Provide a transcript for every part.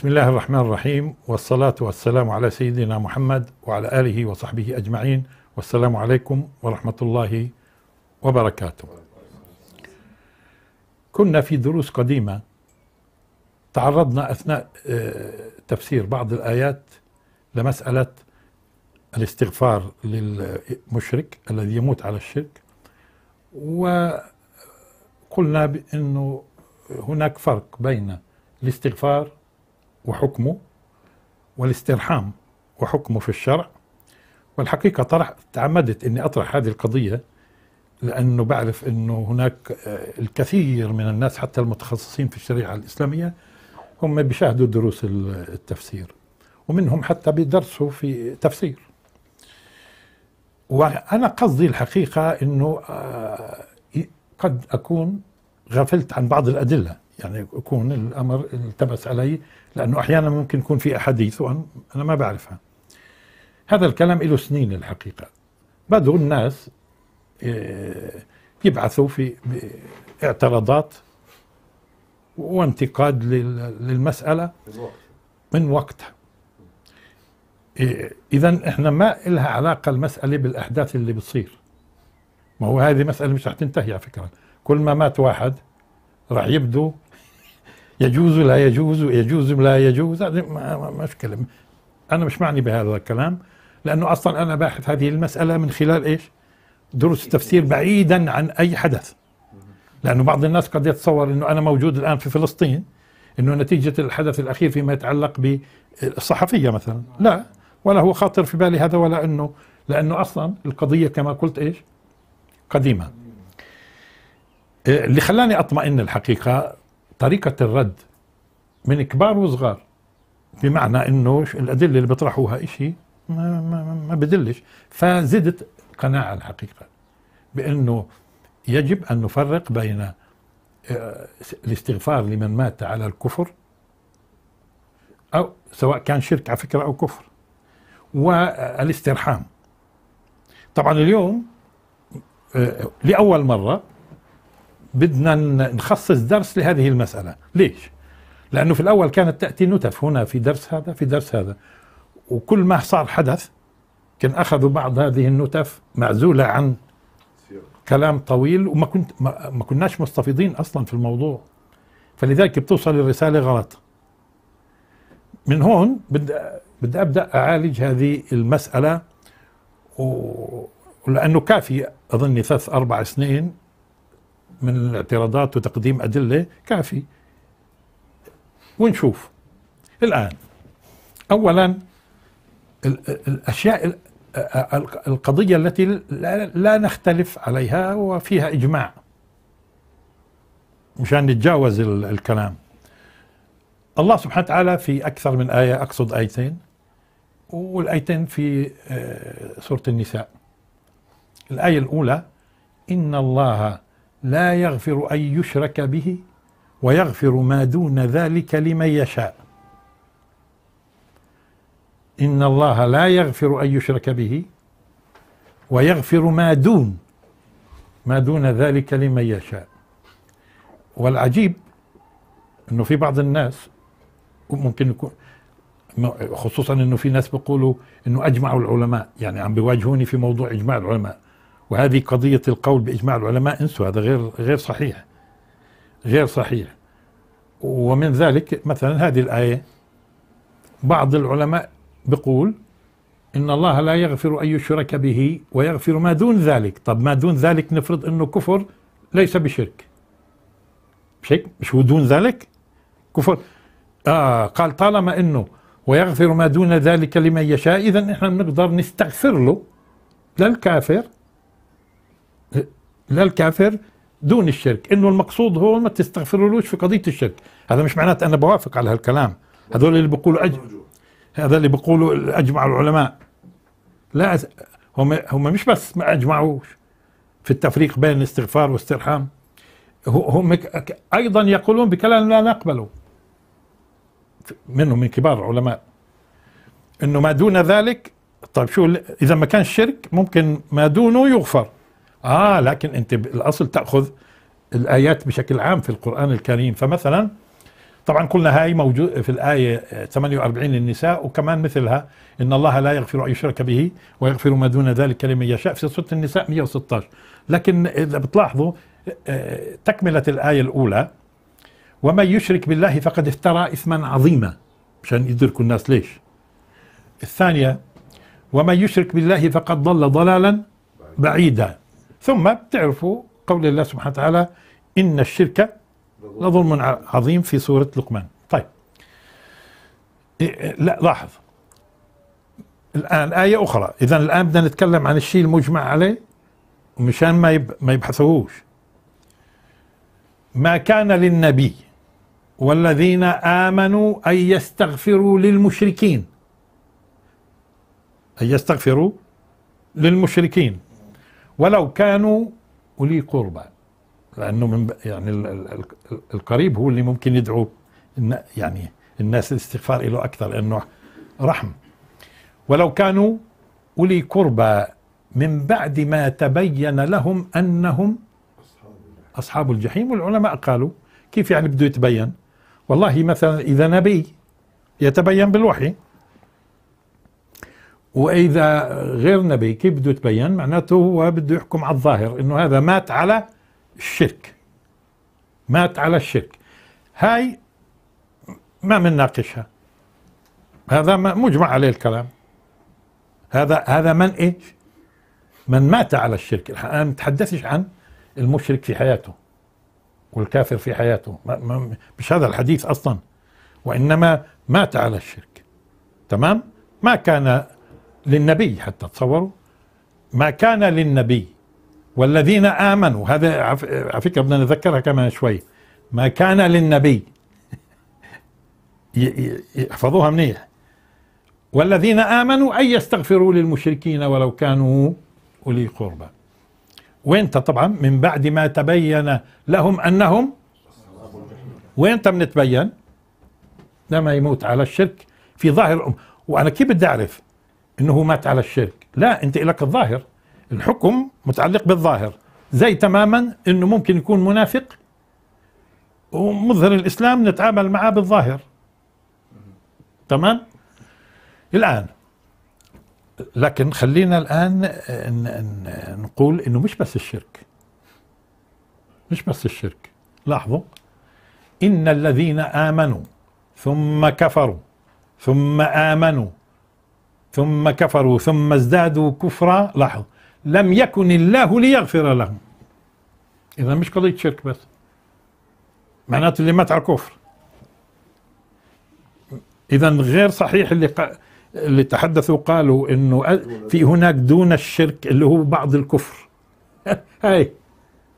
بسم الله الرحمن الرحيم والصلاة والسلام على سيدنا محمد وعلى آله وصحبه أجمعين والسلام عليكم ورحمة الله وبركاته كنا في دروس قديمة تعرضنا أثناء آه، تفسير بعض الآيات لمسألة الاستغفار للمشرك الذي يموت على الشرك وقلنا بأنه هناك فرق بين الاستغفار وحكمه والاسترحام وحكمه في الشرع والحقيقة طرح تعمدت أني أطرح هذه القضية لأنه بعرف أنه هناك آه، الكثير من الناس حتى المتخصصين في الشريعة الإسلامية هم بيشاهدوا دروس التفسير ومنهم حتى بيدرسوا في تفسير وأنا قصدي الحقيقة أنه آه، قد أكون غفلت عن بعض الأدلة يعني يكون الامر التبس علي لانه احيانا ممكن يكون في احاديث وانا ما بعرفها هذا الكلام له سنين الحقيقه بدوا الناس آه، يبعثوا في آه، اعتراضات وانتقاد للمساله من وقتها آه، اذا احنا ما لها علاقه المساله بالاحداث اللي بتصير ما هو هذه مساله مش رح تنتهي على فكره كل ما مات واحد راح يبدو يجوز لا يجوز يجوز لا يجوز هذه ما في كلام انا مش معني بهذا الكلام لانه اصلا انا باحث هذه المساله من خلال ايش؟ دروس التفسير بعيدا عن اي حدث لانه بعض الناس قد يتصور انه انا موجود الان في فلسطين انه نتيجه الحدث الاخير فيما يتعلق بالصحفيه مثلا لا ولا هو خاطر في بالي هذا ولا انه لانه اصلا القضيه كما قلت ايش؟ قديمه إيه، اللي خلاني اطمئن الحقيقه طريقة الرد من كبار وصغار بمعنى انه الادله اللي بيطرحوها شيء ما, ما, ما بدلش فزدت قناعه الحقيقه بانه يجب ان نفرق بين آه، الاستغفار لمن مات على الكفر او سواء كان شرك على فكره او كفر والاسترحام طبعا اليوم آه، لاول مره بدنا نخصص درس لهذه المسألة ليش؟ لأنه في الأول كانت تأتي نتف هنا في درس هذا في درس هذا وكل ما صار حدث كان أخذوا بعض هذه النتف معزولة عن كلام طويل وما كنت ما كناش مستفيضين أصلا في الموضوع فلذلك بتوصل الرسالة غلط من هون بدي بدي أبدأ أعالج هذه المسألة و... ولأنه كافي أظني ثلاث أربع سنين من الاعتراضات وتقديم أدلة كافي ونشوف الآن أولا الأشياء القضية التي لا نختلف عليها وفيها إجماع مشان نتجاوز الكلام الله سبحانه وتعالى في أكثر من آية أقصد آيتين والآيتين في آه، سورة النساء الآية الأولى إن الله لا يغفر أن يشرك به ويغفر ما دون ذلك لمن يشاء إن الله لا يغفر أن يشرك به ويغفر ما دون ما دون ذلك لمن يشاء والعجيب أنه في بعض الناس ممكن يكون خصوصا أنه في ناس بيقولوا أنه أجمعوا العلماء يعني عم بيواجهوني في موضوع إجماع العلماء وهذه قضية القول بإجماع العلماء انسوا هذا غير غير صحيح غير صحيح ومن ذلك مثلا هذه الآية بعض العلماء بقول إن الله لا يغفر أن يشرك به ويغفر ما دون ذلك طب ما دون ذلك نفرض أنه كفر ليس بشرك مش هيك مش هو دون ذلك كفر آه قال طالما أنه ويغفر ما دون ذلك لمن يشاء إذا نحن بنقدر نستغفر له للكافر للكافر دون الشرك انه المقصود هو ما تستغفرولوش في قضيه الشرك هذا مش معناته انا بوافق على هالكلام هذول اللي بيقولوا أج... هذا اللي بيقولوا اجمع العلماء لا هم هم مش بس ما اجمعوش في التفريق بين الاستغفار والاسترحام هم ايضا يقولون بكلام لا نقبله منهم من كبار العلماء انه ما دون ذلك طيب شو اذا ما كان شرك ممكن ما دونه يغفر آه لكن أنت الأصل تأخذ الآيات بشكل عام في القرآن الكريم فمثلا طبعا قلنا هاي موجود في الآية 48 للنساء وكمان مثلها إن الله لا يغفر أن يشرك به ويغفر ما دون ذلك لمن يشاء في سورة النساء 116 لكن إذا بتلاحظوا آه، تكملة الآية الأولى ومن يشرك بالله فقد افترى إثما عظيما مشان يدركوا الناس ليش الثانية ومن يشرك بالله فقد ضل ضلالا بعيدا ثم بتعرفوا قول الله سبحانه وتعالى إن الشرك لظلم عظيم في سورة لقمان طيب إيه، إيه، لا لاحظ الآن آية أخرى إذا الآن بدنا نتكلم عن الشيء المجمع عليه مشان ما ما يبحثوهوش ما كان للنبي والذين آمنوا أن يستغفروا للمشركين أن يستغفروا للمشركين ولو كانوا أولي قربى لأنه من يعني القريب هو اللي ممكن يدعو يعني الناس الاستغفار له أكثر لأنه رحم ولو كانوا أولي قربى من بعد ما تبين لهم أنهم أصحاب الجحيم والعلماء قالوا كيف يعني بده يتبين والله مثلا إذا نبي يتبين بالوحي واذا غير نبي كيف بده يتبين معناته هو بده يحكم على الظاهر انه هذا مات على الشرك مات على الشرك هاي ما بنناقشها هذا مجمع عليه الكلام هذا هذا من ايش من مات على الشرك انا ما بتحدثش عن المشرك في حياته والكافر في حياته مش هذا الحديث اصلا وانما مات على الشرك تمام ما كان للنبي حتى تصوروا ما كان للنبي والذين آمنوا هذا على فكرة بدنا نذكرها كمان شوي ما كان للنبي يحفظوها منيح والذين آمنوا أن يستغفروا للمشركين ولو كانوا أولي قربى وانت طبعا من بعد ما تبين لهم أنهم وانت بنتبين لما يموت على الشرك في ظاهر الأم وأنا كيف بدي أعرف انه مات على الشرك لا انت لك الظاهر الحكم متعلق بالظاهر زي تماما انه ممكن يكون منافق ومظهر الاسلام نتعامل معه بالظاهر تمام الان لكن خلينا الان نقول انه مش بس الشرك مش بس الشرك لاحظوا ان الذين امنوا ثم كفروا ثم امنوا ثم كفروا ثم ازدادوا كفرا لاحظ لم يكن الله ليغفر لهم إذا مش قضية شرك بس معناته اللي مات على الكفر إذا غير صحيح اللي قا... اللي تحدثوا قالوا انه في هناك دون الشرك اللي هو بعض الكفر هاي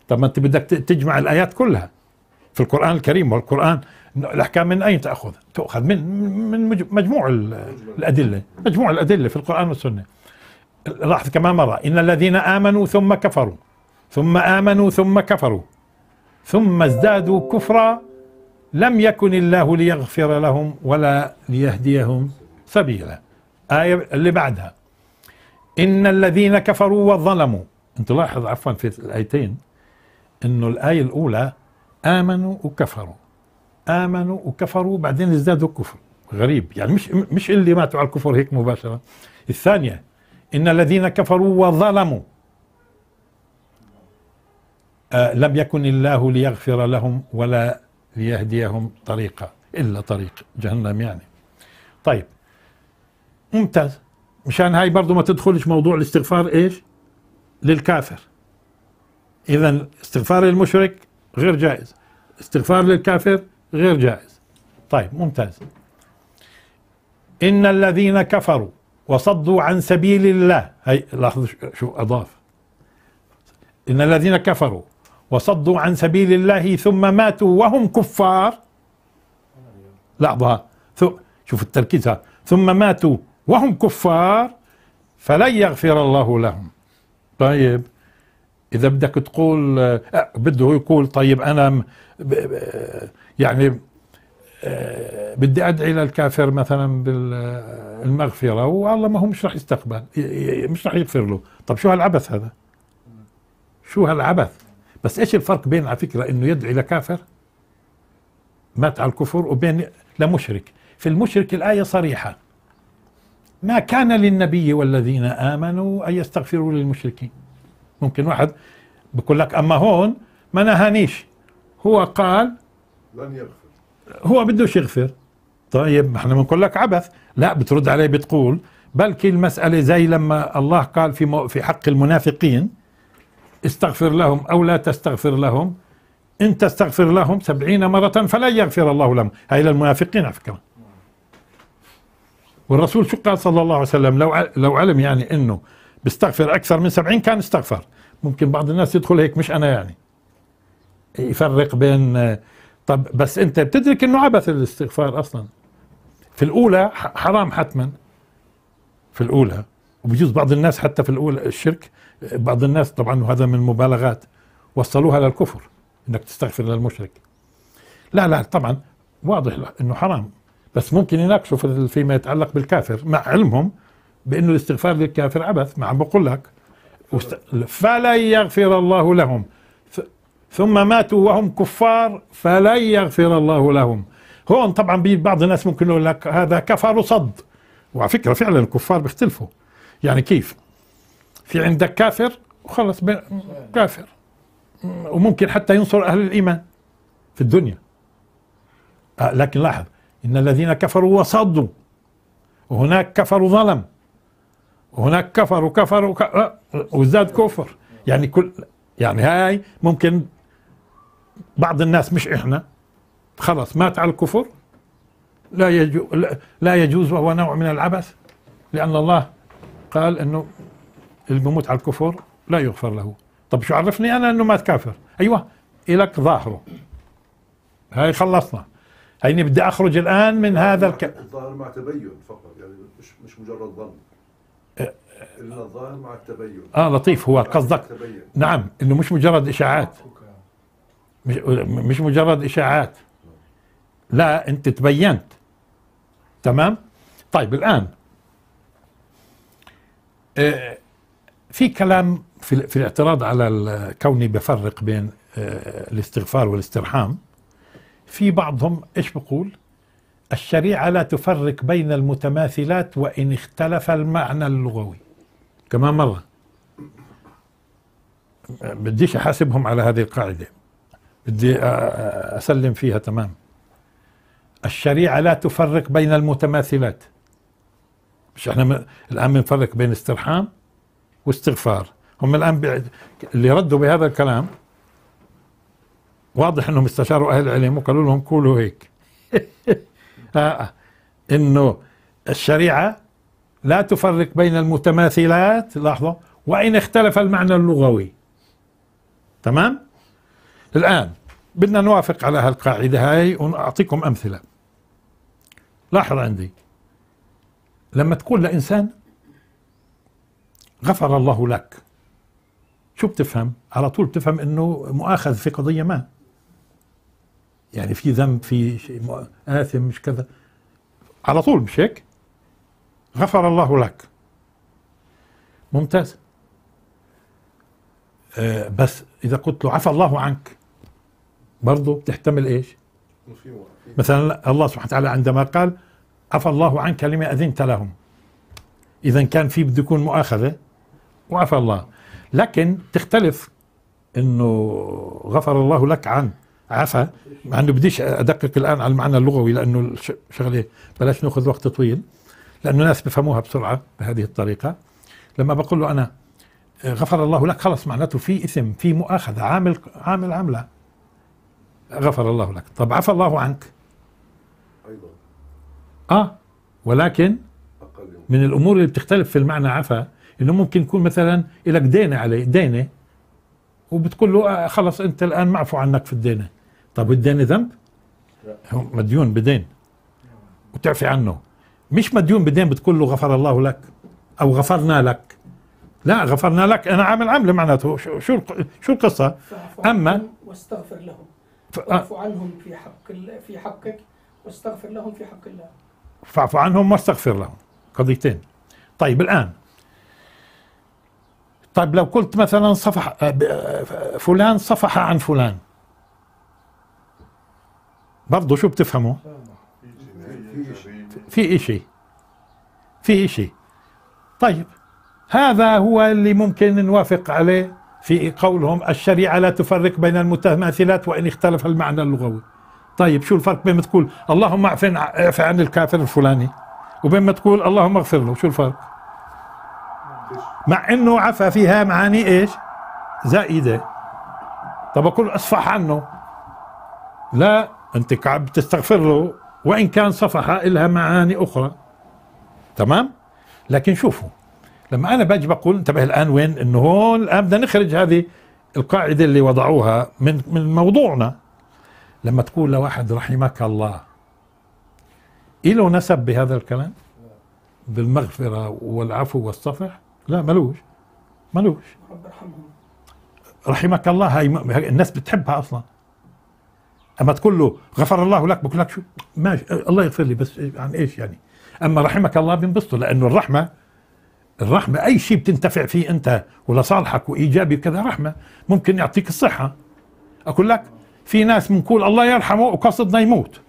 طب ما انت بدك تجمع الايات كلها في القران الكريم والقران الأحكام من أين تأخذ؟ تؤخذ من من مجموع الأدلة مجموع الأدلة في القرآن والسنة لاحظ كمان مرة إن الذين آمنوا ثم كفروا ثم آمنوا ثم كفروا ثم ازدادوا كفرا لم يكن الله ليغفر لهم ولا ليهديهم سبيلا آية اللي بعدها إن الذين كفروا وظلموا انت لاحظ عفوا في الآيتين انه الآية الأولى آمنوا وكفروا امنوا وكفروا بعدين ازدادوا كفر غريب يعني مش مش اللي ماتوا على الكفر هيك مباشره الثانيه ان الذين كفروا وظلموا آه لم يكن الله ليغفر لهم ولا ليهديهم طريقا الا طريق جهنم يعني طيب ممتاز مشان هاي برضو ما تدخلش موضوع الاستغفار ايش للكافر اذا استغفار المشرك غير جائز استغفار للكافر غير جائز طيب ممتاز إن الذين كفروا وصدوا عن سبيل الله هي لاحظوا شو أضاف إن الذين كفروا وصدوا عن سبيل الله ثم ماتوا وهم كفار لحظة شوف التركيز ثم ماتوا وهم كفار فلن يغفر الله لهم طيب إذا بدك تقول آه، بده يقول طيب أنا يعني آه، بدي ادعي للكافر مثلا بالمغفره والله ما هو مش رح يستقبل مش رح يغفر له طب شو هالعبث هذا شو هالعبث بس ايش الفرق بين على فكره انه يدعي لكافر مات على الكفر وبين لمشرك في المشرك الايه صريحه ما كان للنبي والذين امنوا ان يستغفروا للمشركين ممكن واحد بقول لك اما هون ما نهانيش هو قال لن يغفر هو بدوش يغفر طيب احنا بنقول لك عبث لا بترد عليه بتقول بلكي المسألة زي لما الله قال في في حق المنافقين استغفر لهم أو لا تستغفر لهم إن تستغفر لهم سبعين مرة فلن يغفر الله لهم هاي للمنافقين على فكرة والرسول شو قال صلى الله عليه وسلم لو لو علم يعني انه بيستغفر اكثر من سبعين كان استغفر ممكن بعض الناس يدخل هيك مش انا يعني يفرق بين طب بس انت بتدرك انه عبث الاستغفار اصلا في الاولى حرام حتما في الاولى وبجوز بعض الناس حتى في الاولى الشرك بعض الناس طبعا وهذا من المبالغات وصلوها للكفر انك تستغفر للمشرك لا لا طبعا واضح انه حرام بس ممكن يناقشوا فيما يتعلق بالكافر مع علمهم بانه الاستغفار للكافر عبث ما عم بقول لك فلن يغفر الله لهم ثم ماتوا وهم كفار فلن يغفر الله لهم هون طبعا بعض الناس ممكن يقول لك هذا كفر وصد وعلى فكرة فعلا الكفار بيختلفوا يعني كيف في عندك كافر وخلص كافر وممكن حتى ينصر أهل الإيمان في الدنيا آه، لكن لاحظ إن الذين كفروا وصدوا وهناك كفر وظلم وهناك كفر وكفر آه، وزاد كفر يعني كل يعني هاي ممكن بعض الناس مش احنا خلص مات على الكفر لا لا يجوز وهو نوع من العبث لان الله قال انه اللي بيموت على الكفر لا يغفر له طب شو عرفني انا انه مات كافر ايوه الك ظاهره هاي خلصنا هيني بدي اخرج الان من هذا الك... الظاهر مع تبين فقط يعني مش مش مجرد ظن أه، الظاهر مع التبين اه لطيف هو قصدك نعم انه مش مجرد اشاعات مش, مش مجرد اشاعات لا انت تبينت تمام طيب الان آه، في كلام في, الاعتراض على كوني بفرق بين آه، الاستغفار والاسترحام في بعضهم ايش بقول الشريعة لا تفرق بين المتماثلات وإن اختلف المعنى اللغوي كمان مرة بديش أحاسبهم على هذه القاعدة بدي اسلم فيها تمام الشريعه لا تفرق بين المتماثلات مش احنا الان بنفرق بين استرحام واستغفار هم الان اللي ردوا بهذا الكلام واضح انهم استشاروا اهل العلم وقالوا لهم قولوا هيك آه،, آه. انه الشريعه لا تفرق بين المتماثلات لاحظوا وان اختلف المعنى اللغوي تمام الآن بدنا نوافق على هالقاعدة هاي ونعطيكم أمثلة لاحظ عندي لما تقول لإنسان غفر الله لك شو بتفهم؟ على طول بتفهم انه مؤاخذ في قضية ما يعني في ذنب في شيء آثم مش كذا على طول مش هيك؟ غفر الله لك ممتاز آه بس إذا قلت له عفى الله عنك برضه بتحتمل ايش؟ مثلا الله سبحانه وتعالى عندما قال عفى الله عنك لما اذنت لهم اذا كان في بده يكون مؤاخذه وعفى الله لكن تختلف انه غفر الله لك عن عفى مع انه بديش ادقق الان على المعنى اللغوي لانه شغله بلاش ناخذ وقت طويل لانه الناس بفهموها بسرعه بهذه الطريقه لما بقول له انا غفر الله لك خلص معناته في اثم في مؤاخذه عامل عامل عامله غفر الله لك طب عفى الله عنك أيضا آه ولكن من الأمور اللي بتختلف في المعنى عفى إنه ممكن يكون مثلا لك دينة عليه دينة وبتقول له آه، خلص أنت الآن معفو عنك في الدينة طب الدينة ذنب؟ هو مديون بدين وتعفي عنه مش مديون بدين بتقول له غفر الله لك أو غفرنا لك لا غفرنا لك أنا عامل عملة معناته شو شو شو القصة؟ أما واستغفر لهم فاعف عنهم في حق في حقك واستغفر لهم في حق الله فاعف عنهم واستغفر لهم قضيتين طيب الآن طيب لو قلت مثلا صفح فلان صفح عن فلان برضه شو بتفهموا في شيء في شيء طيب هذا هو اللي ممكن نوافق عليه في قولهم الشريعة لا تفرق بين المتماثلات وإن اختلف المعنى اللغوي طيب شو الفرق بين ما تقول اللهم اعف عن الكافر الفلاني وبين ما تقول اللهم اغفر له شو الفرق مع انه عفا فيها معاني ايش زائدة طب اقول اصفح عنه لا انت كعب تستغفر له وان كان صفحة لها معاني اخرى تمام لكن شوفوا لما انا باجي بقول انتبه الان وين انه هون الان بدنا نخرج هذه القاعده اللي وضعوها من من موضوعنا لما تقول لواحد رحمك الله إله نسب بهذا الكلام بالمغفرة والعفو والصفح لا ملوش ملوش رحمك الله هاي الناس بتحبها أصلا أما تقول له غفر الله لك بقول لك شو ماشي الله يغفر لي بس عن إيش يعني أما رحمك الله بينبسطوا لأنه الرحمة الرحمة أي شيء بتنتفع فيه أنت ولصالحك وإيجابي وكذا رحمة ممكن يعطيك الصحة أقول لك في ناس بنقول الله يرحمه وقصدنا يموت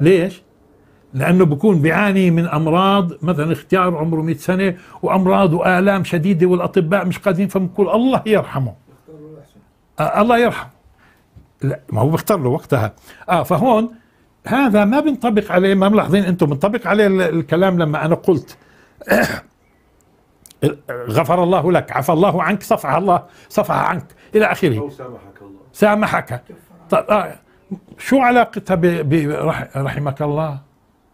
ليش؟ لأنه بكون بيعاني من أمراض مثلا اختيار عمره 100 سنة وأمراض وآلام شديدة والأطباء مش قادرين فبنقول الله يرحمه آه الله يرحم لا ما هو بيختار له وقتها اه فهون هذا ما بنطبق عليه ما ملاحظين انتم بنطبق عليه الكلام لما انا قلت غفر الله لك عفى الله عنك صفح الله صفح عنك إلى آخره أو سامحك الله سامحك طيب، آه، شو علاقتها برحمك الله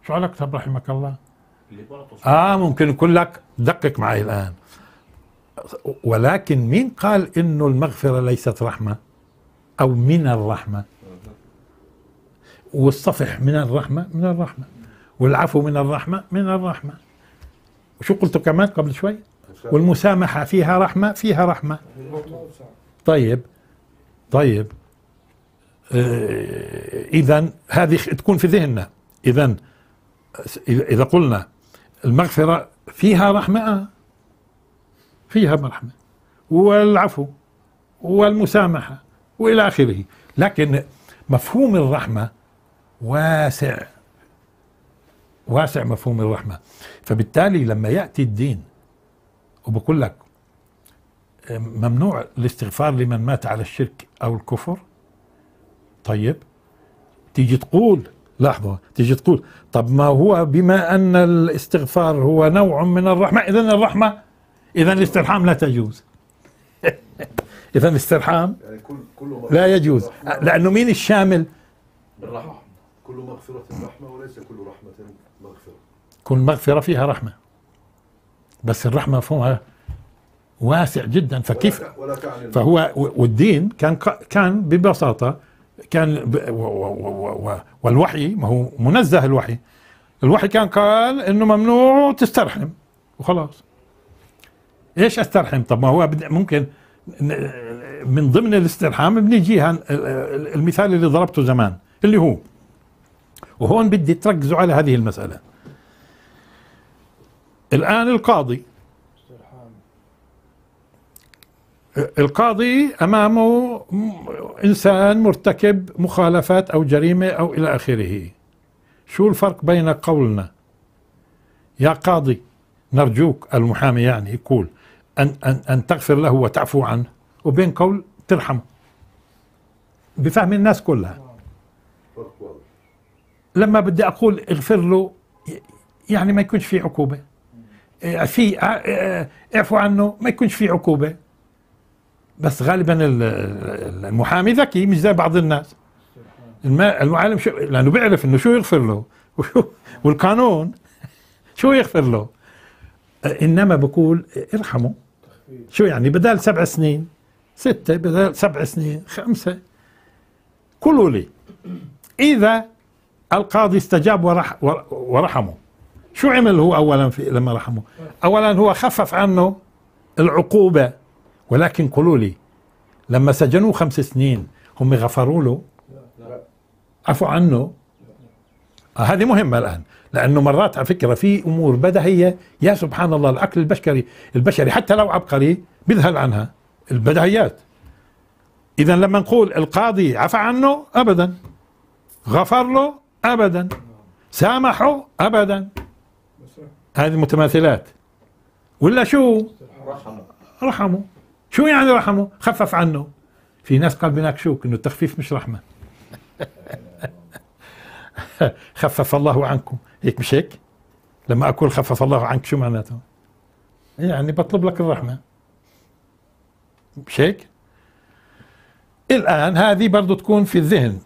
شو علاقتها برحمك الله آه ممكن يكون لك دقق معي الآن ولكن مين قال إنه المغفرة ليست رحمة أو من الرحمة والصفح من الرحمة من الرحمة والعفو من الرحمة من الرحمة وشو قلت كمان قبل شوي والمسامحة فيها رحمة فيها رحمة طيب طيب آه، إذا هذه تكون في ذهننا إذا إذا قلنا المغفرة فيها رحمة فيها رحمة والعفو والمسامحة وإلى آخره لكن مفهوم الرحمة واسع واسع مفهوم الرحمة فبالتالي لما يأتي الدين وبقول لك ممنوع الاستغفار لمن مات على الشرك او الكفر طيب تيجي تقول لحظة تيجي تقول طب ما هو بما أن الاستغفار هو نوع من الرحمة إذا الرحمة إذا الاسترحام لا تجوز إذا الاسترحام يعني لا يجوز لأنه مين الشامل الرحمة كل مغفرة رحمة وليس كل رحمة مغفرة كل مغفرة فيها رحمة بس الرحمه مفهومها واسع جدا فكيف فهو والدين كان كان ببساطه كان والوحي ما هو منزه الوحي الوحي كان قال انه ممنوع تسترحم وخلاص ايش استرحم طب ما هو ممكن من ضمن الاسترحام بنيجيها المثال اللي ضربته زمان اللي هو وهون بدي تركزوا على هذه المساله الآن القاضي القاضي أمامه إنسان مرتكب مخالفات أو جريمة أو إلى آخره شو الفرق بين قولنا يا قاضي نرجوك المحامي يعني يقول أن, أن, أن تغفر له وتعفو عنه وبين قول ترحمه بفهم الناس كلها لما بدي أقول اغفر له يعني ما يكونش في عقوبة إيه، في آه، آه، اعفوا عنه ما يكونش في عقوبه بس غالبا المحامي ذكي مش زي بعض الناس المعلم شو لانه بيعرف انه شو يغفر له والقانون شو يغفر له آه، انما بقول ارحمه شو يعني بدال سبع سنين ستة بدال سبع سنين خمسة قولوا لي إذا القاضي استجاب ورح ورحمه شو عمل هو أولا في لما رحمه أولا هو خفف عنه العقوبة ولكن قولوا لي لما سجنوه خمس سنين هم غفروا له عفوا عنه آه هذه مهمة الآن لأنه مرات على فكرة في أمور بدهية يا سبحان الله العقل البشري البشري حتى لو عبقري بذهل عنها البدهيات إذا لما نقول القاضي عفى عنه أبدا غفر له أبدا سامحه أبدا هذه متماثلات ولا شو رحمه رحمه شو يعني رحمه خفف عنه في ناس قال بيناقشوك انه التخفيف مش رحمه خفف الله عنكم هيك مش هيك لما اقول خفف الله عنك شو معناته يعني بطلب لك الرحمه مش هيك الان هذه برضه تكون في الذهن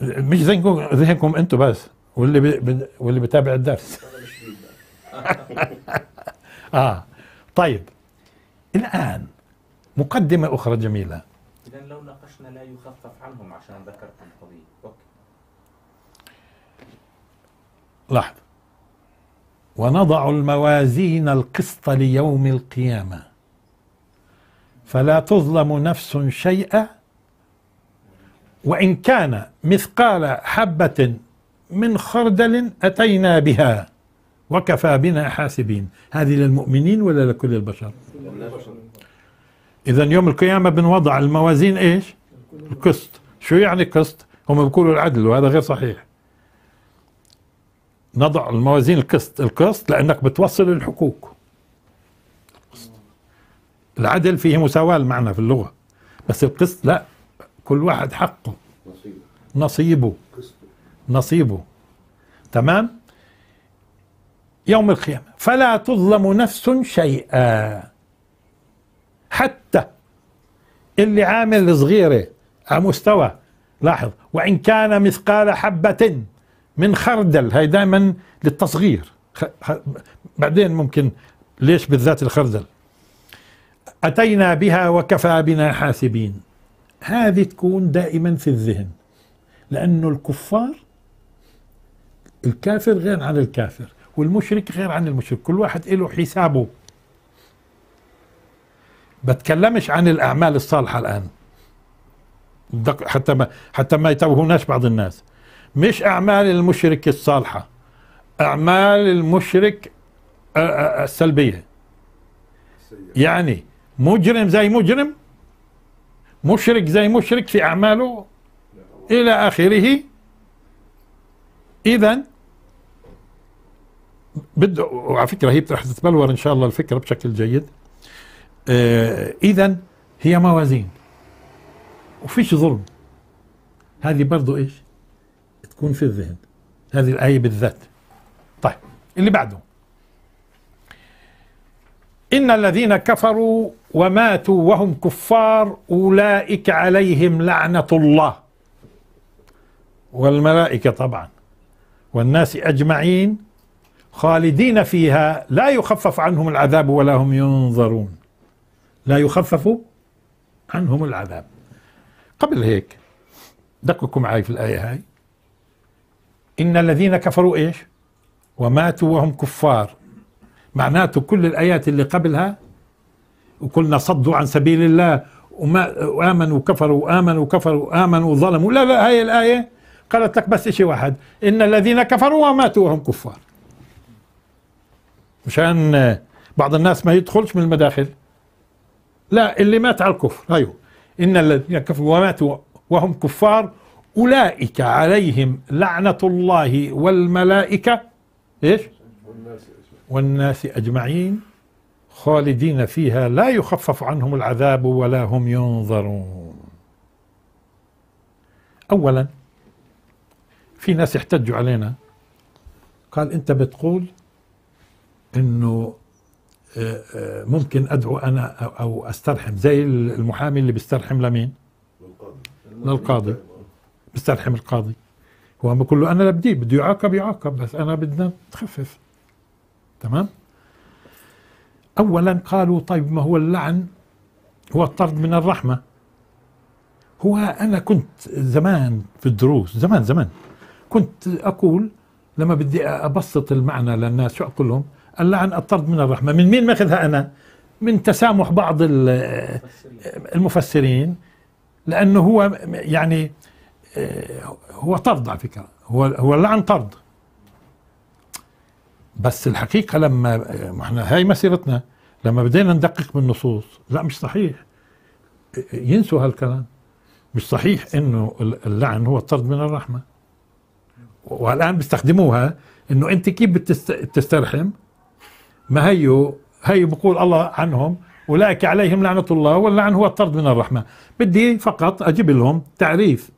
مش ذهنكم ذهنكم انتم بس واللي بي واللي بيتابع الدرس اه طيب الان مقدمه اخرى جميله اذا لو ناقشنا لا يخفف عنهم عشان ذكرت القضيه اوكي لحظه ونضع الموازين القسط ليوم القيامه فلا تظلم نفس شيئا وان كان مثقال حبه من خردل أتينا بها وكفى بنا حاسبين هذه للمؤمنين ولا لكل البشر إذا يوم القيامة بنوضع الموازين إيش القسط شو يعني قسط هم بيقولوا العدل وهذا غير صحيح نضع الموازين القسط القسط لأنك بتوصل الحقوق العدل فيه مساواة المعنى في اللغة بس القسط لا كل واحد حقه نصيبه نصيبه تمام يوم القيامة فلا تظلم نفس شيئا حتى اللي عامل صغيرة على آه، مستوى لاحظ وإن كان مثقال حبة من خردل هي دائما للتصغير بعدين ممكن ليش بالذات الخردل أتينا بها وكفى بنا حاسبين هذه تكون دائما في الذهن لأنه الكفار الكافر غير عن الكافر والمشرك غير عن المشرك كل واحد له حسابه بتكلمش عن الاعمال الصالحه الان حتى ما حتى ما يتوهوناش بعض الناس مش اعمال المشرك الصالحه اعمال المشرك السلبيه يعني مجرم زي مجرم مشرك زي مشرك في اعماله الى اخره اذا بده وعلى فكره هي رح تتبلور ان شاء الله الفكره بشكل جيد آه اذا هي موازين وفيش ظلم هذه برضو ايش تكون في الذهن هذه الايه بالذات طيب اللي بعده ان الذين كفروا وماتوا وهم كفار اولئك عليهم لعنه الله والملائكه طبعا والناس اجمعين خالدين فيها لا يخفف عنهم العذاب ولا هم ينظرون لا يخفف عنهم العذاب قبل هيك دققوا معي في الآية هاي إن الذين كفروا إيش وماتوا وهم كفار معناته كل الآيات اللي قبلها وقلنا صدوا عن سبيل الله وما وآمنوا وكفروا وامنوا وكفروا وامنوا وظلموا لا لا هاي الآية قالت لك بس شيء واحد إن الذين كفروا وماتوا وهم كفار مشان بعض الناس ما يدخلش من المداخل لا اللي مات على الكفر ايوه ان الذين كفروا وماتوا وهم كفار اولئك عليهم لعنه الله والملائكه ايش والناس اجمعين خالدين فيها لا يخفف عنهم العذاب ولا هم ينظرون اولا في ناس احتجوا علينا قال انت بتقول انه آه، آه، ممكن ادعو انا او استرحم زي المحامي اللي بيسترحم لمين؟ للقاضي بيسترحم القاضي هو بقول له انا لا بدي بده يعاقب يعاقب بس انا بدنا تخفف تمام؟ اولا قالوا طيب ما هو اللعن هو الطرد من الرحمه هو انا كنت زمان في الدروس زمان زمان كنت اقول لما بدي ابسط المعنى للناس شو اقول لهم؟ اللعن الطرد من الرحمة من مين ماخذها أنا من تسامح بعض المفسرين لأنه هو يعني آه، هو طرد على فكرة هو هو اللعن طرد بس الحقيقة لما آه، احنا هاي مسيرتنا لما بدينا ندقق بالنصوص لا مش صحيح ينسوا هالكلام مش صحيح انه اللعن هو الطرد من الرحمه والان بيستخدموها انه انت كيف بتسترحم ما هيو هي بقول الله عنهم أولئك عليهم لعنة الله واللعن هو الطرد من الرحمة بدي فقط أجيب لهم تعريف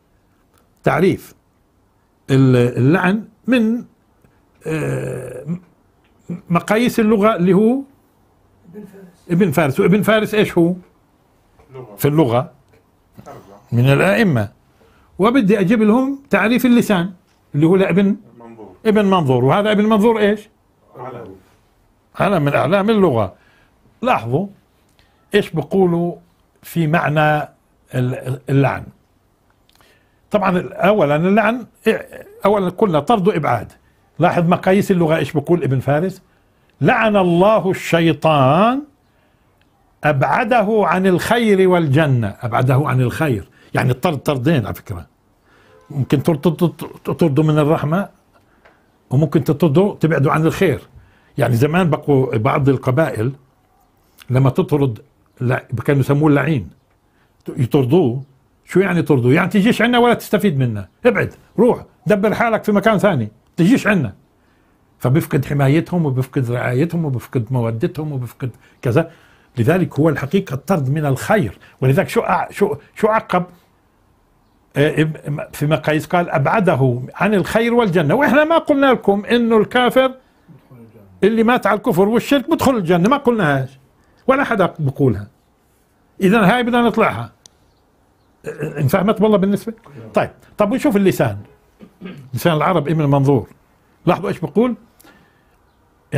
تعريف اللعن من آه، مقاييس اللغة اللي هو ابن فارس ابن فارس وابن فارس ايش هو في اللغة من الأئمة وبدي أجيب لهم تعريف اللسان اللي هو لابن منظور ابن منظور وهذا ابن منظور ايش علوي أنا من إعلام اللغة لاحظوا إيش بقولوا في معنى اللعن طبعا أولا اللعن أولا قلنا طرد إبعاد لاحظ مقاييس اللغة إيش بقول ابن فارس لعن الله الشيطان أبعده عن الخير والجنة أبعده عن الخير يعني الطرد طردين على فكرة ممكن تطردوا من الرحمة وممكن تطردوا تبعدوا عن الخير يعني زمان بقوا بعض القبائل لما تطرد كانوا يسموه اللعين يطردوه شو يعني طردوه يعني تجيش عنا ولا تستفيد منا ابعد روح دبر حالك في مكان ثاني تجيش عنا فبيفقد حمايتهم وبيفقد رعايتهم وبيفقد مودتهم وبيفقد كذا لذلك هو الحقيقة الطرد من الخير ولذلك شو شو شو عقب آه، في مقاييس قال أبعده عن الخير والجنة وإحنا ما قلنا لكم إنه الكافر اللي مات على الكفر والشرك بدخل الجنة ما قلناهاش ولا حدا بقولها إذا هاي بدنا نطلعها انفهمت والله بالنسبة طيب طب ونشوف اللسان لسان العرب ابن منظور لاحظوا ايش بقول عن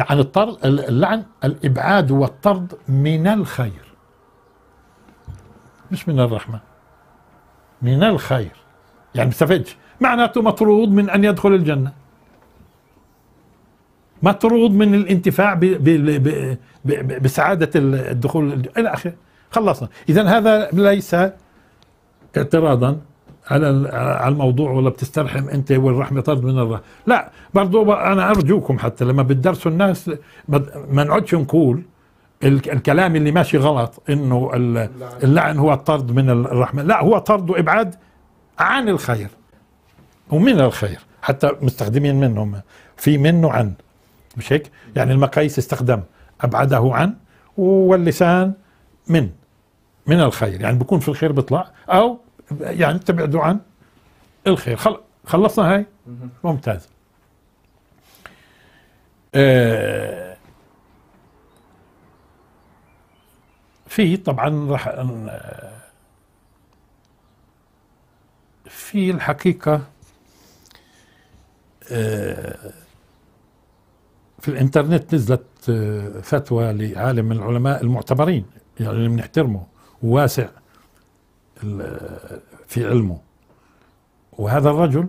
يعني الطرد اللعن الابعاد والطرد من الخير مش من الرحمه من الخير يعني مستفدش معناته مطرود من ان يدخل الجنه مطرود من الانتفاع بسعادة الدخول إلى آخره خلصنا إذا هذا ليس اعتراضا على على الموضوع ولا بتسترحم انت والرحمه طرد من الرحمه لا برضو انا ارجوكم حتى لما بتدرسوا الناس ما نقعدش نقول الكلام اللي ماشي غلط انه اللعن هو الطرد من الرحمه لا هو طرد وابعاد عن الخير ومن الخير حتى مستخدمين منهم في منه عن مش هيك؟ يعني المقاييس استخدم ابعده عن واللسان من من الخير يعني بكون في الخير بيطلع او يعني تبعده عن الخير خلصنا هاي ممتاز آه، في طبعا راح في الحقيقه آه في الانترنت نزلت آه، فتوى لعالم من العلماء المعتبرين يعني اللي بنحترمه وواسع آه، في علمه وهذا الرجل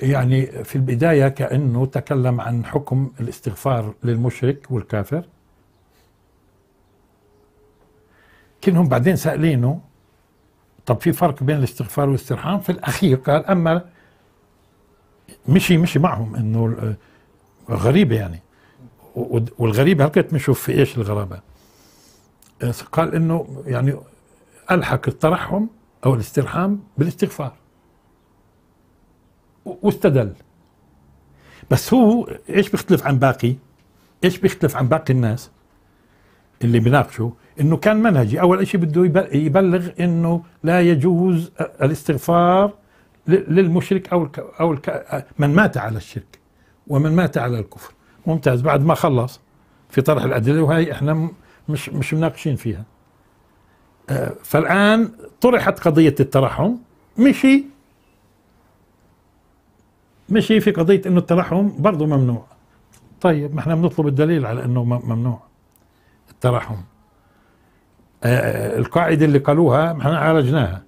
يعني في البداية كأنه تكلم عن حكم الاستغفار للمشرك والكافر كأنهم بعدين سألينه طب في فرق بين الاستغفار والاسترحام في الأخير قال أما مشي مشي معهم انه آه، غريبه يعني والغريبه هلقيت بنشوف في ايش الغرابه إيه، قال انه يعني الحق الترحم او الاسترحام بالاستغفار واستدل بس هو ايش بيختلف عن باقي ايش بيختلف عن باقي الناس اللي بيناقشوا انه كان منهجي اول شيء بده يبلغ انه لا يجوز الاستغفار للمشرك او او من مات على الشرك ومن مات على الكفر ممتاز بعد ما خلص في طرح الأدلة وهي احنا مش مش مناقشين فيها آه، فالآن طرحت قضية الترحم مشي مشي في قضية انه الترحم برضه ممنوع طيب ما احنا بنطلب الدليل على انه ممنوع الترحم آه، آه، القاعدة اللي قالوها احنا عالجناها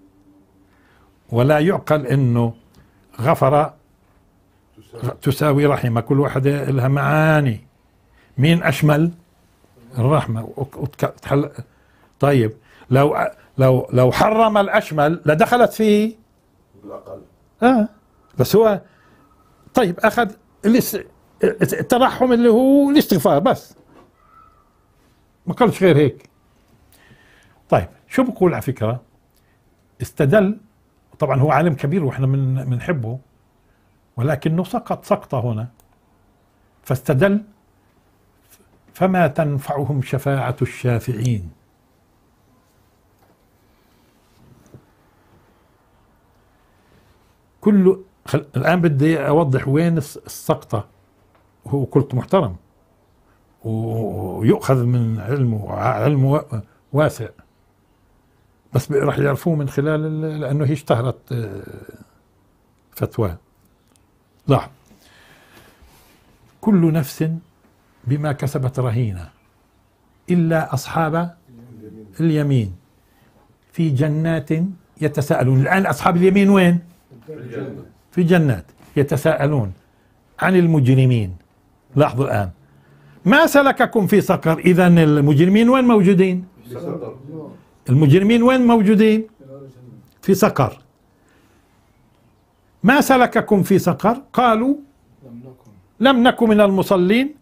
ولا يعقل انه غفر تساوي رحمة كل واحدة لها معاني مين أشمل الرحمة طيب لو لو لو حرم الأشمل لدخلت فيه الأقل آه بس هو طيب أخذ الترحم اللي هو الاستغفار بس ما قالش غير هيك طيب شو بقول على فكرة استدل طبعا هو عالم كبير واحنا بنحبه من ولكنه سقط سقطة هنا فاستدل فما تنفعهم شفاعة الشافعين كل خل... الآن بدي أوضح وين السقطة هو قلت محترم ويؤخذ من علمه علمه واسع بس راح يعرفوه من خلال لأنه هي اشتهرت آه، فتواه لاحظ كل نفس بما كسبت رهينة إلا أصحاب اليمين في جنات يتساءلون الآن أصحاب اليمين وين في جنات يتساءلون عن المجرمين لاحظوا الآن ما سلككم في سقر إذا المجرمين وين موجودين المجرمين وين موجودين في سقر ما سلككم في سقر قالوا لم نكن من المصلين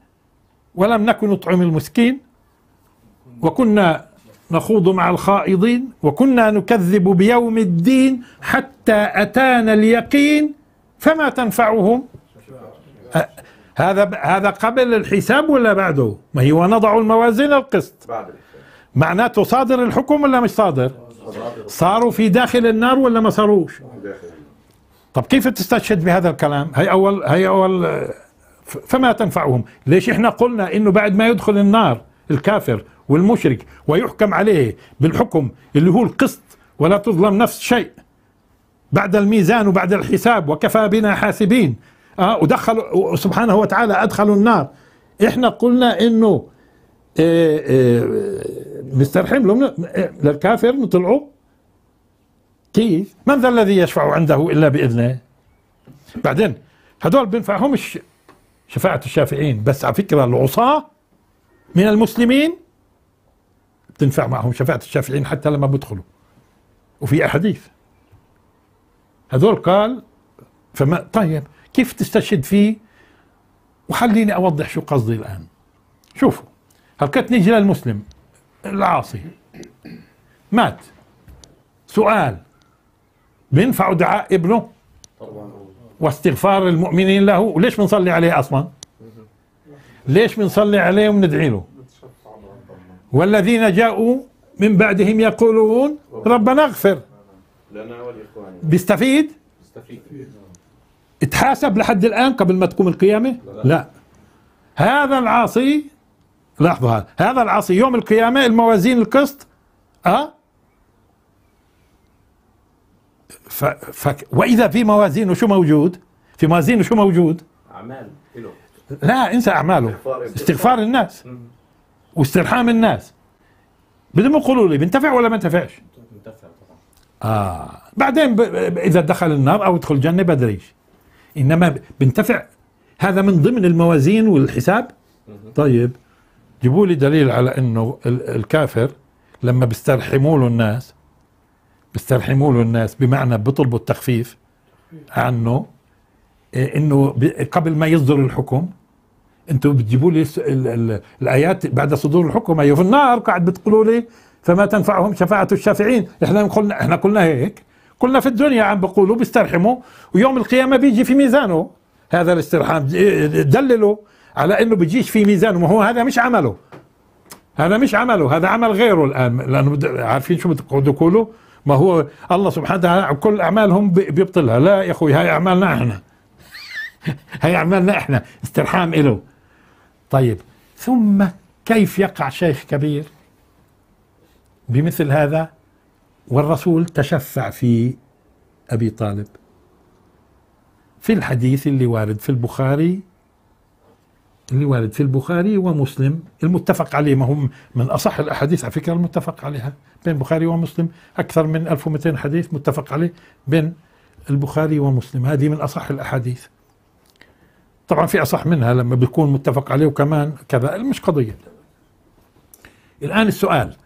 ولم نكن نطعم المسكين وكنا نخوض مع الخائضين وكنا نكذب بيوم الدين حتى أتانا اليقين فما تنفعهم هذا هذا قبل الحساب ولا بعده؟ ما هي ونضع الموازين القسط معناته صادر الحكم ولا مش صادر؟ صاروا في داخل النار ولا ما صاروش؟ طب كيف تستشهد بهذا الكلام هي أول, هي أول فما تنفعهم ليش احنا قلنا انه بعد ما يدخل النار الكافر والمشرك ويحكم عليه بالحكم اللي هو القسط ولا تظلم نفس شيء بعد الميزان وبعد الحساب وكفى بنا حاسبين آه ودخل سبحانه وتعالى ادخلوا النار احنا قلنا انه إيه إيه مسترحم لهم آه، للكافر نطلعه كيف؟ من ذا الذي يشفع عنده إلا بإذنه بعدين هدول بينفعهمش شفاعة الشافعين بس على فكرة العصاة من المسلمين بتنفع معهم شفاعة الشافعين حتى لما بيدخلوا وفي أحاديث هذول قال فما طيب كيف تستشهد فيه وخليني أوضح شو قصدي الآن شوفوا هلقيت نيجي للمسلم العاصي مات سؤال بينفعوا دعاء ابنه طبعا واستغفار المؤمنين له وليش بنصلي عليه اصلا ليش بنصلي عليه وندعي له والذين جاءوا من بعدهم يقولون ربنا اغفر لنا ولاخواننا بيستفيد اتحاسب لحد الان قبل ما تقوم القيامه لا هذا العاصي لاحظوا هذا هذا العاصي يوم القيامه الموازين القسط اه ف... ف... واذا في موازينه شو موجود؟ في موازينه شو موجود؟ اعمال إلو. لا انسى اعماله استغفار, الناس واسترحام الناس بدهم يقولوا لي بنتفع ولا ما انتفعش؟ بنتفع طبعا اه بعدين ب... اذا دخل النار او يدخل الجنه بدريش انما بنتفع هذا من ضمن الموازين والحساب طيب جيبوا لي دليل على انه الكافر لما بيسترحموا له الناس بيسترحموا له الناس بمعنى بيطلبوا التخفيف عنه إيه، انه قبل ما يصدر الحكم انتم بتجيبوا لي الايات بعد صدور الحكم ايوه في النار قاعد بتقولوا لي فما تنفعهم شفاعه الشافعين احنا قلنا احنا قلنا هيك قلنا في الدنيا عم بيقولوا بيسترحموا ويوم القيامه بيجي في ميزانه هذا الاسترحام إيه، إيه، دللوا على انه بيجيش في ميزانه ما هو هذا مش عمله هذا مش عمله هذا عمل غيره الان لانه عارفين شو يقولوا ما هو الله سبحانه وتعالى كل اعمالهم بيبطلها لا يا اخوي هاي اعمالنا احنا هاي اعمالنا احنا استرحام له طيب ثم كيف يقع شيخ كبير بمثل هذا والرسول تشفع في ابي طالب في الحديث اللي وارد في البخاري اللي وارد في البخاري ومسلم المتفق عليه ما هم من أصح الأحاديث على فكرة المتفق عليها بين البخاري ومسلم أكثر من 1200 حديث متفق عليه بين البخاري ومسلم هذه من أصح الأحاديث طبعا في أصح منها لما بيكون متفق عليه وكمان كذا مش قضية الآن السؤال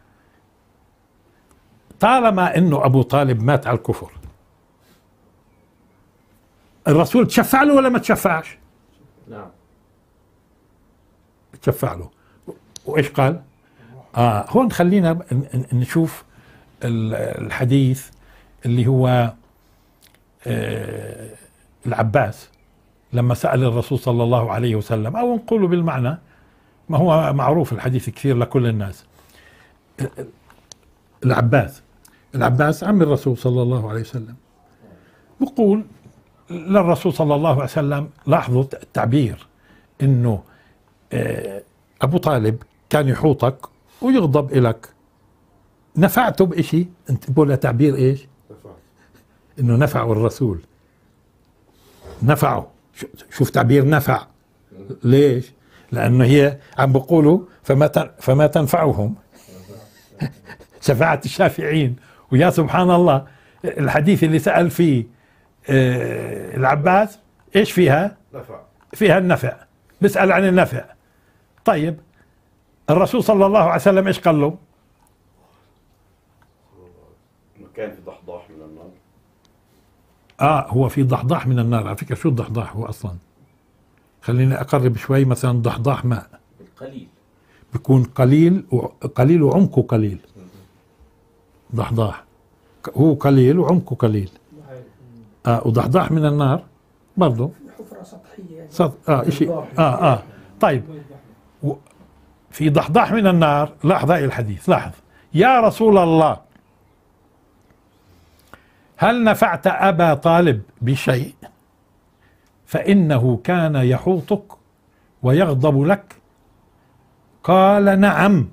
طالما أنه أبو طالب مات على الكفر الرسول تشفع له ولا ما تشفعش؟ نعم شفع له وايش قال؟ آه هون خلينا نشوف الحديث اللي هو آه العباس لما سأل الرسول صلى الله عليه وسلم أو نقول بالمعنى ما هو معروف الحديث كثير لكل الناس العباس العباس عم الرسول صلى الله عليه وسلم بقول للرسول صلى الله عليه وسلم لاحظوا التعبير انه أبو طالب كان يحوطك ويغضب إلك نفعته بإشي أنت بقول تعبير إيش إنه نفعه الرسول نفعه شوف تعبير نفع ليش لأنه هي عم بقولوا فما فما تنفعهم شفاعة الشافعين ويا سبحان الله الحديث اللي سأل فيه آه، العباس ايش فيها؟ نفع فيها النفع بيسأل عن النفع طيب الرسول صلى الله عليه وسلم ايش قال له؟ كان في ضحضاح من النار اه هو في ضحضاح من النار على فكره شو الضحضاح هو اصلا؟ خليني اقرب شوي مثلا ضحضاح ماء القليل بيكون قليل وقليل قليل وعمقه قليل ضحضاح هو قليل وعمقه قليل اه وضحضاح من النار برضه حفره سطحيه يعني سط... اه شيء اه اه طيب في ضحضاح من النار لاحظ الحديث لاحظ يا رسول الله هل نفعت أبا طالب بشيء فإنه كان يحوطك ويغضب لك قال نعم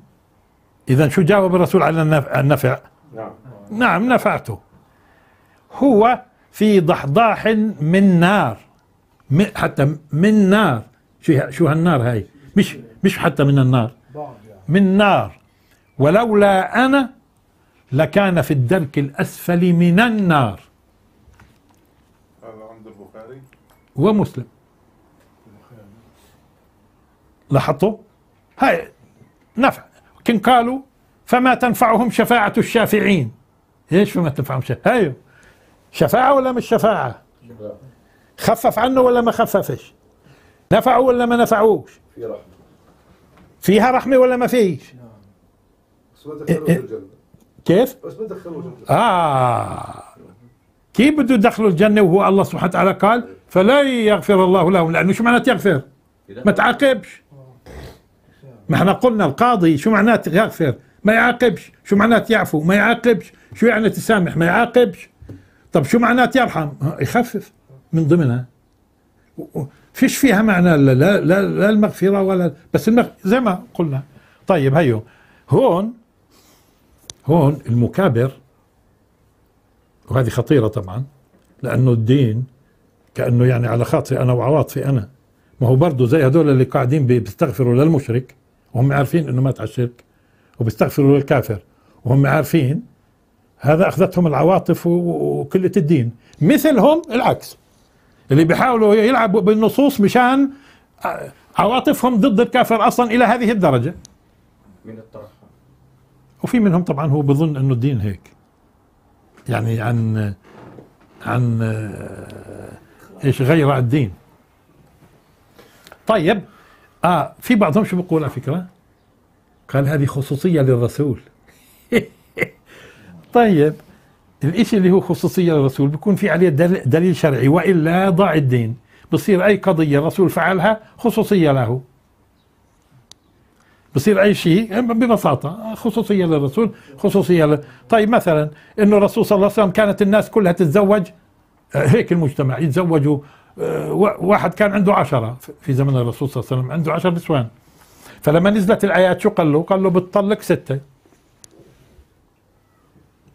إذا شو جاوب الرسول على النفع نعم, نعم نفعته هو في ضحضاح من نار حتى من نار شو هالنار هاي مش مش حتى من النار من نار ولولا أنا لكان في الدرك الأسفل من النار هذا عند البخاري ومسلم لاحظتوا هاي نفع كن قالوا فما تنفعهم شفاعة الشافعين ايش فما تنفعهم شفاعة هاي شفاعة ولا مش شفاعة خفف عنه ولا ما خففش نفعوا ولا ما نفعوش في رحمة فيها رحمة ولا ما فيش إيه، إيه. كيف آه كيف بده يدخلوا الجنة وهو الله سبحانه وتعالى قال فلا يغفر الله لهم لأنه شو معناته يغفر ما تعاقبش ما احنا قلنا القاضي شو معناته يغفر ما يعاقبش شو معناته يعفو ما يعاقبش شو يعني تسامح ما يعاقبش طب شو معناته يرحم يخفف من ضمنها فيش فيها معنى لا لا, لا المغفره ولا بس المغفرة زي ما قلنا طيب هيو هون هون المكابر وهذه خطيره طبعا لانه الدين كانه يعني على خاطري انا وعواطفي انا ما هو برضه زي هدول اللي قاعدين بيستغفروا للمشرك وهم عارفين انه مات على الشرك وبيستغفروا للكافر وهم عارفين هذا اخذتهم العواطف وقله الدين مثلهم العكس اللي بيحاولوا يلعبوا بالنصوص مشان عواطفهم ضد الكافر اصلا الى هذه الدرجه من الترحم وفي منهم طبعا هو بظن انه الدين هيك يعني عن عن آه، ايش غير الدين طيب اه في بعضهم شو بيقول على فكره قال هذه خصوصيه للرسول طيب الإشي اللي هو خصوصية للرسول بيكون في عليه دليل شرعي وإلا ضاع الدين بصير أي قضية الرسول فعلها خصوصية له بصير أي شيء ببساطة خصوصية للرسول خصوصية ل... طيب مثلا أنه الرسول صلى الله عليه وسلم كانت الناس كلها تتزوج آه، هيك المجتمع يتزوجوا آه، واحد كان عنده عشرة في زمن الرسول صلى الله عليه وسلم عنده عشر نسوان فلما نزلت الآيات شو قال له قال له بتطلق ستة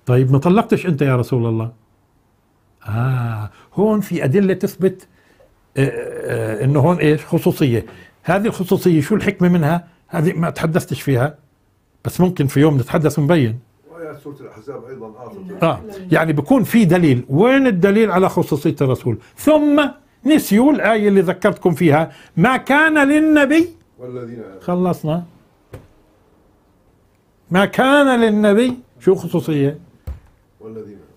طيب ما طلقتش انت يا رسول الله اه هون في ادله تثبت آه، آه، انه هون ايش خصوصيه هذه الخصوصيه شو الحكمه منها هذه ما تحدثتش فيها بس ممكن في يوم نتحدث ونبين سوره الاحزاب ايضا آه. آه, يعني بكون في دليل وين الدليل على خصوصيه الرسول ثم نسيوا الايه اللي ذكرتكم فيها ما كان للنبي والذين خلصنا ما كان للنبي شو خصوصيه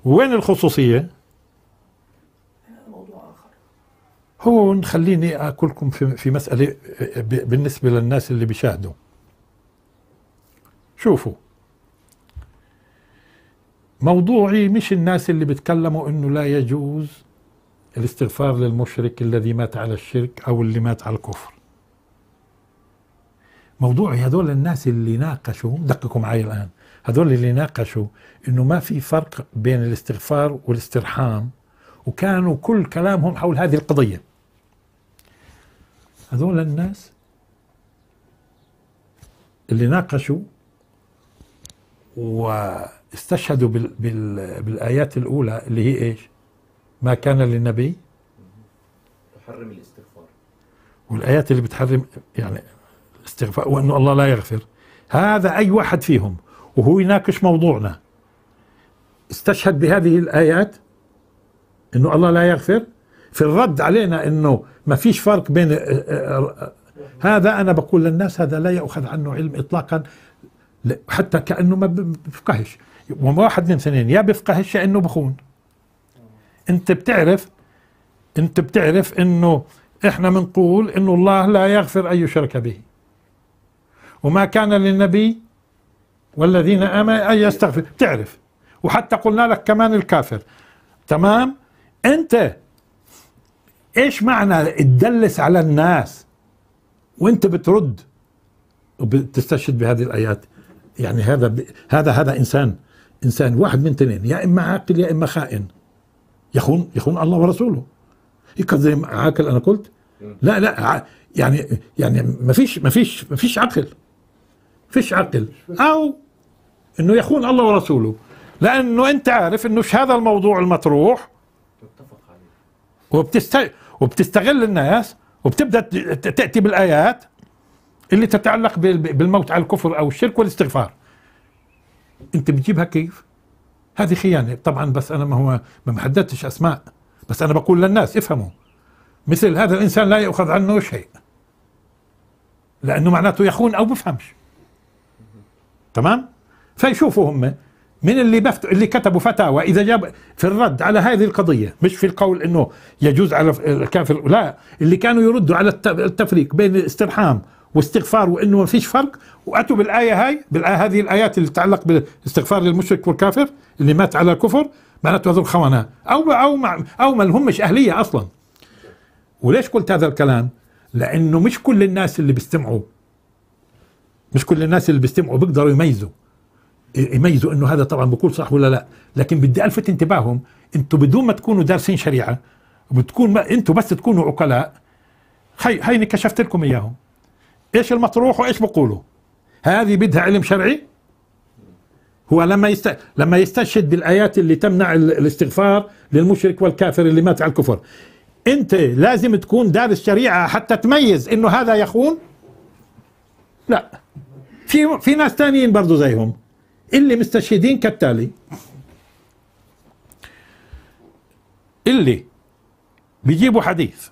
وين الخصوصية هون خليني أقولكم في, في مسألة بالنسبة للناس اللي بيشاهدوا شوفوا موضوعي مش الناس اللي بتكلموا انه لا يجوز الاستغفار للمشرك الذي مات على الشرك او اللي مات على الكفر موضوعي هذول الناس اللي ناقشوا دققوا معي الان هذول اللي ناقشوا انه ما في فرق بين الاستغفار والاسترحام وكانوا كل كلامهم حول هذه القضيه هذول الناس اللي ناقشوا واستشهدوا بال بال بالايات الاولى اللي هي ايش؟ ما كان للنبي تحرم الاستغفار والايات اللي بتحرم يعني الاستغفار وانه الله لا يغفر هذا اي واحد فيهم وهو يناقش موضوعنا استشهد بهذه الآيات أنه الله لا يغفر في الرد علينا أنه ما فيش فرق بين آه، آه، آه، هذا أنا بقول للناس هذا لا يأخذ عنه علم إطلاقا حتى كأنه ما بفقهش واحد من اثنين يا بفقهش يا أنه بخون أنت بتعرف أنت بتعرف أنه إحنا بنقول أنه الله لا يغفر أن يشرك به وما كان للنبي والذين امنوا ان يستغفر بتعرف وحتى قلنا لك كمان الكافر تمام انت ايش معنى تدلس على الناس وانت بترد وبتستشهد بهذه الايات يعني هذا ب... هذا هذا انسان انسان واحد من اثنين يا اما عاقل يا اما خائن يخون يخون الله ورسوله يكذب عاقل انا قلت لا لا يعني يعني ما فيش ما فيش ما فيش عقل فيش عقل او انه يخون الله ورسوله لانه انت عارف انه مش هذا الموضوع المطروح وبتست... وبتستغل الناس وبتبدا تاتي بالايات اللي تتعلق بالموت على الكفر او الشرك والاستغفار انت بتجيبها كيف هذه خيانه طبعا بس انا ما هو ما محددتش اسماء بس انا بقول للناس افهموا مثل هذا الانسان لا يؤخذ عنه شيء لانه معناته يخون او بفهمش تمام فيشوفوا هم من اللي بفت... اللي كتبوا فتاوى اذا جاب في الرد على هذه القضيه مش في القول انه يجوز على الكافر لا اللي كانوا يردوا على التفريق بين الاسترحام واستغفار وانه ما فيش فرق واتوا بالايه هاي بالآية هذه الايات اللي تتعلق بالاستغفار للمشرك والكافر اللي مات على الكفر معناته هذول خونه او او مع او ما لهمش اهليه اصلا وليش قلت هذا الكلام؟ لانه مش كل الناس اللي بيستمعوا مش كل الناس اللي بيستمعوا بيقدروا يميزوا يميزوا انه هذا طبعا بقول صح ولا لا لكن بدي الفت انتباههم انتم بدون ما تكونوا دارسين شريعه بتكون انتم بس تكونوا عقلاء هي هيني كشفت لكم اياهم ايش المطروح وايش بقولوا هذه بدها علم شرعي هو لما يست... لما يستشهد بالايات اللي تمنع الاستغفار للمشرك والكافر اللي مات على الكفر انت لازم تكون دارس شريعه حتى تميز انه هذا يخون لا في في ناس ثانيين برضه زيهم اللي مستشهدين كالتالي اللي بيجيبوا حديث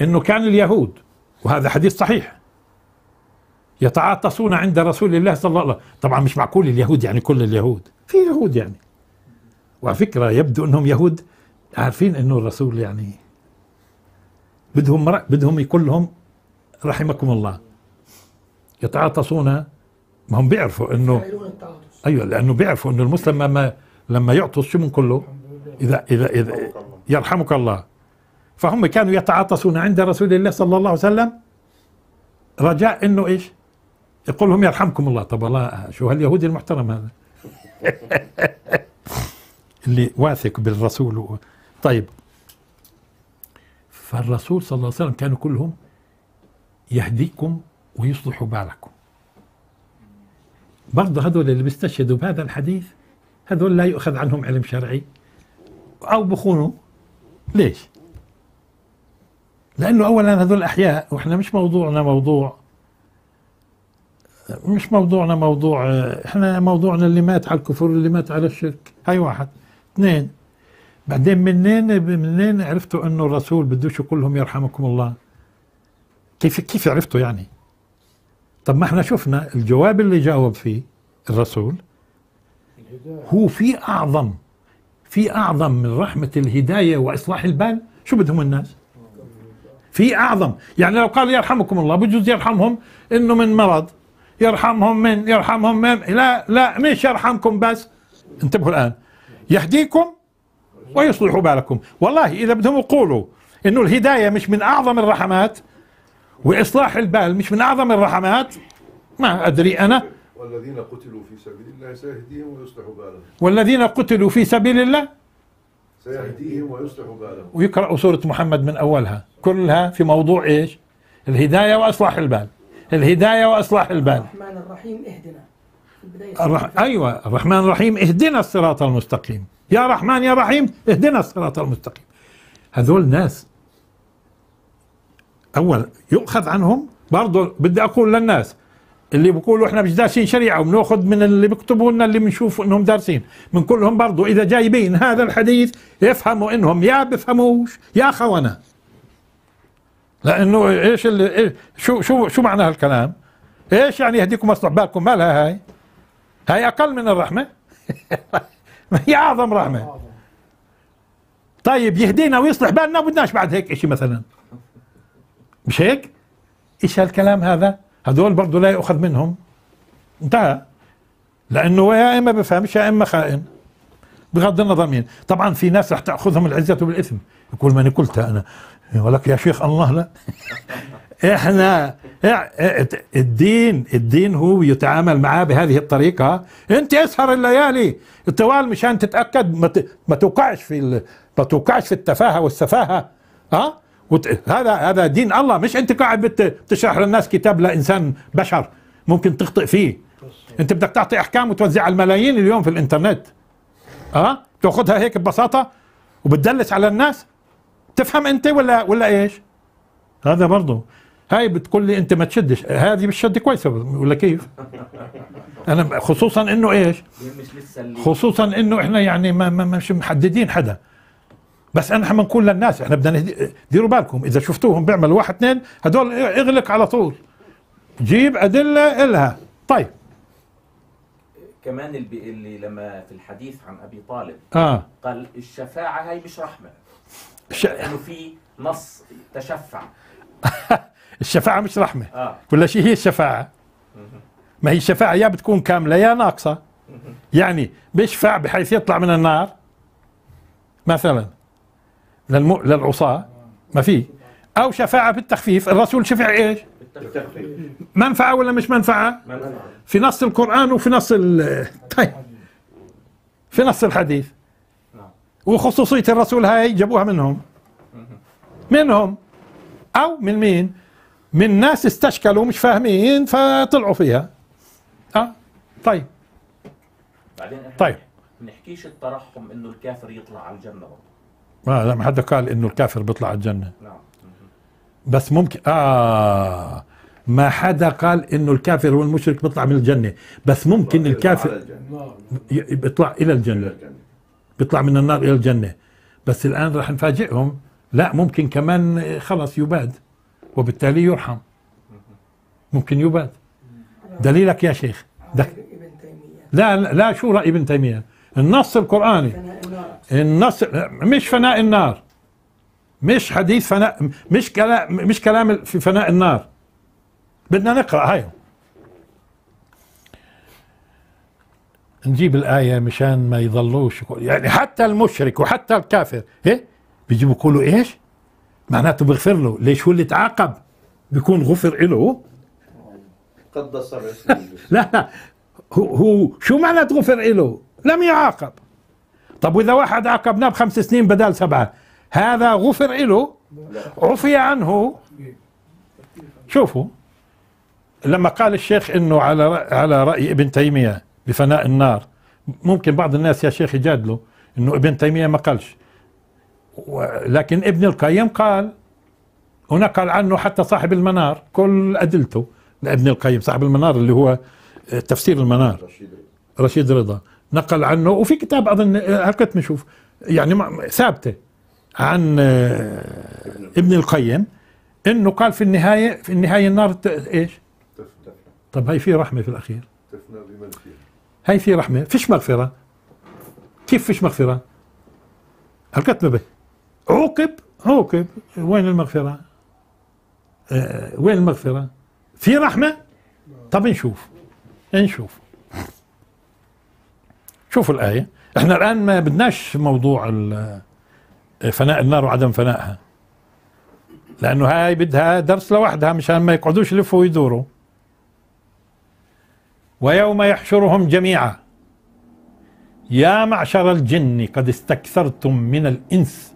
انه كان اليهود وهذا حديث صحيح يتعاطسون عند رسول الله صلى الله عليه طبعا مش معقول اليهود يعني كل اليهود في يهود يعني وعلى فكرة يبدو انهم يهود عارفين انه الرسول يعني بدهم بدهم يقول لهم رحمكم الله يتعاطسون ما هم بيعرفوا انه ايوه لانه بيعرفوا انه المسلم لما لما يعطس شو بنقول له؟ اذا اذا اذا يرحمك الله فهم كانوا يتعاطسون عند رسول الله صلى الله عليه وسلم رجاء انه ايش؟ يقول لهم يرحمكم الله طب الله شو هاليهودي المحترم هذا اللي واثق بالرسول طيب فالرسول صلى الله عليه وسلم كانوا كلهم يهديكم ويصلح بالكم برضه هذول اللي بيستشهدوا بهذا الحديث هذول لا يؤخذ عنهم علم شرعي أو بخونوا ليش؟ لأنه أولا هذول أحياء وإحنا مش موضوعنا موضوع مش موضوعنا موضوع احنا موضوعنا اللي مات على الكفر اللي مات على الشرك هاي واحد اثنين بعدين منين منين عرفتوا انه الرسول بدوش يقول لهم يرحمكم الله كيف كيف عرفتوا يعني طب ما احنا شفنا الجواب اللي جاوب فيه الرسول هو في اعظم في اعظم من رحمه الهدايه واصلاح البال شو بدهم الناس في اعظم يعني لو قال يرحمكم الله بجوز يرحمهم انه من مرض يرحمهم من يرحمهم من لا لا مش يرحمكم بس انتبهوا الان يهديكم ويصلح بالكم والله اذا بدهم يقولوا انه الهدايه مش من اعظم الرحمات وإصلاح البال مش من أعظم الرحمات ما أدري أنا والذين قتلوا في سبيل الله سيهديهم ويصلح بالهم والذين قتلوا في سبيل الله سيهديهم ويصلح بالهم ويقرأ سورة محمد من أولها كلها في موضوع إيش الهداية وإصلاح البال الهداية وإصلاح البال الرحمن الرحيم اهدنا الرح... أيوة الرحمن الرحيم اهدنا الصراط المستقيم يا رحمن يا رحيم اهدنا الصراط المستقيم هذول ناس أولا يؤخذ عنهم برضه بدي أقول للناس اللي بيقولوا احنا مش دارسين شريعه وبناخذ من اللي بيكتبوا لنا اللي بنشوف انهم دارسين من كلهم برضو اذا جايبين هذا الحديث يفهموا انهم يا بفهموش يا خونه لانه ايش اللي إيه شو شو شو معنى هالكلام ايش يعني يهديكم اصلح بالكم مالها هاي هاي اقل من الرحمه هي اعظم رحمه طيب يهدينا ويصلح بالنا بدناش بعد هيك شيء مثلا مش هيك ايش هالكلام هذا هدول برضه لا يؤخذ منهم انتهى لانه يا اما بفهمش يا اما خائن بغض النظر مين طبعا في ناس رح تاخذهم العزه بالاثم يقول ماني قلتها انا إيه، ولك يا شيخ الله لا احنا إيه، إيه، الدين الدين هو يتعامل معاه بهذه الطريقة انت اسهر الليالي طوال مشان تتأكد ما توقعش في ما توقعش في التفاهة والسفاهة اه وت... هذا هذا دين الله مش انت قاعد بت... بتشرح للناس كتاب لانسان بشر ممكن تخطئ فيه انت بدك تعطي احكام وتوزع على الملايين اليوم في الانترنت اه تاخذها هيك ببساطه وبتدلس على الناس تفهم انت ولا ولا ايش هذا برضه هاي بتقول لي انت ما تشدش هذه شد كويسه ولا كيف انا خصوصا انه ايش خصوصا انه احنا يعني ما, ما مش محددين حدا بس احنا بنقول للناس احنا بدنا ديروا بالكم اذا شفتوهم بيعملوا واحد اثنين هدول اغلق على طول جيب ادله الها طيب كمان اللي, اللي لما في الحديث عن ابي طالب آه. قال الشفاعه هي مش رحمه ش... انه في نص تشفع الشفاعه مش رحمه آه. ولا شيء هي الشفاعه ما هي الشفاعه يا بتكون كامله يا ناقصه يعني بيشفع بحيث يطلع من النار مثلا للم... للعصاة ما في أو شفاعة بالتخفيف الرسول شفع إيش بالتخفيف. منفعة ولا مش منفعة منفعة في نص القرآن وفي نص ال... طيب في نص الحديث نعم. وخصوصية الرسول هاي جابوها منهم منهم أو من مين من ناس استشكلوا مش فاهمين فطلعوا فيها أه طيب بعدين طيب ما نحكيش الترحم انه الكافر يطلع على الجنه برضه آه ما حدا قال انه الكافر بيطلع على الجنه نعم. بس ممكن اه ما حدا قال انه الكافر والمشرك بيطلع من الجنه بس ممكن الكافر بيطلع الى الجنه بيطلع من النار الى الجنه بس الان راح نفاجئهم لا ممكن كمان آه، خلص يباد وبالتالي يرحم ممكن يباد دليلك يا شيخ لا لا شو راي ابن تيميه النص القراني النصر مش فناء النار مش حديث فناء مش كلام مش كلام في فناء النار بدنا نقرا هاي نجيب الآية مشان ما يضلوش يعني حتى المشرك وحتى الكافر ايه بيجيبوا يقولوا ايش معناته بيغفر له ليش هو اللي تعاقب بيكون غفر له قدس لا هو شو معنى غفر له لم يعاقب طب واذا واحد عاقبناه بخمس سنين بدل سبعه هذا غفر له عفي عنه شوفوا لما قال الشيخ انه على على راي ابن تيميه بفناء النار ممكن بعض الناس يا شيخ يجادلوا انه ابن تيميه ما قالش لكن ابن القيم قال ونقل عنه حتى صاحب المنار كل ادلته لابن القيم صاحب المنار اللي هو تفسير المنار رشيد رضا نقل عنه وفي كتاب اظن هلقيت آه، نشوف يعني ثابته عن آه، ابن القيم انه قال في النهايه في النهايه النار ايش؟ تفنى طب هي في رحمه في الاخير تفنى بمن فيها هي في رحمه فيش مغفره كيف فيش مغفره؟ هلقيت نبه عوقب عوقب وين المغفره؟ آه وين المغفره؟ في رحمه؟ طب نشوف نشوف شوفوا الآية احنا الآن ما بدناش موضوع فناء النار وعدم فنائها لأنه هاي بدها درس لوحدها مشان ما يقعدوش يلفوا ويدوروا ويوم يحشرهم جميعا يا معشر الجن قد استكثرتم من الإنس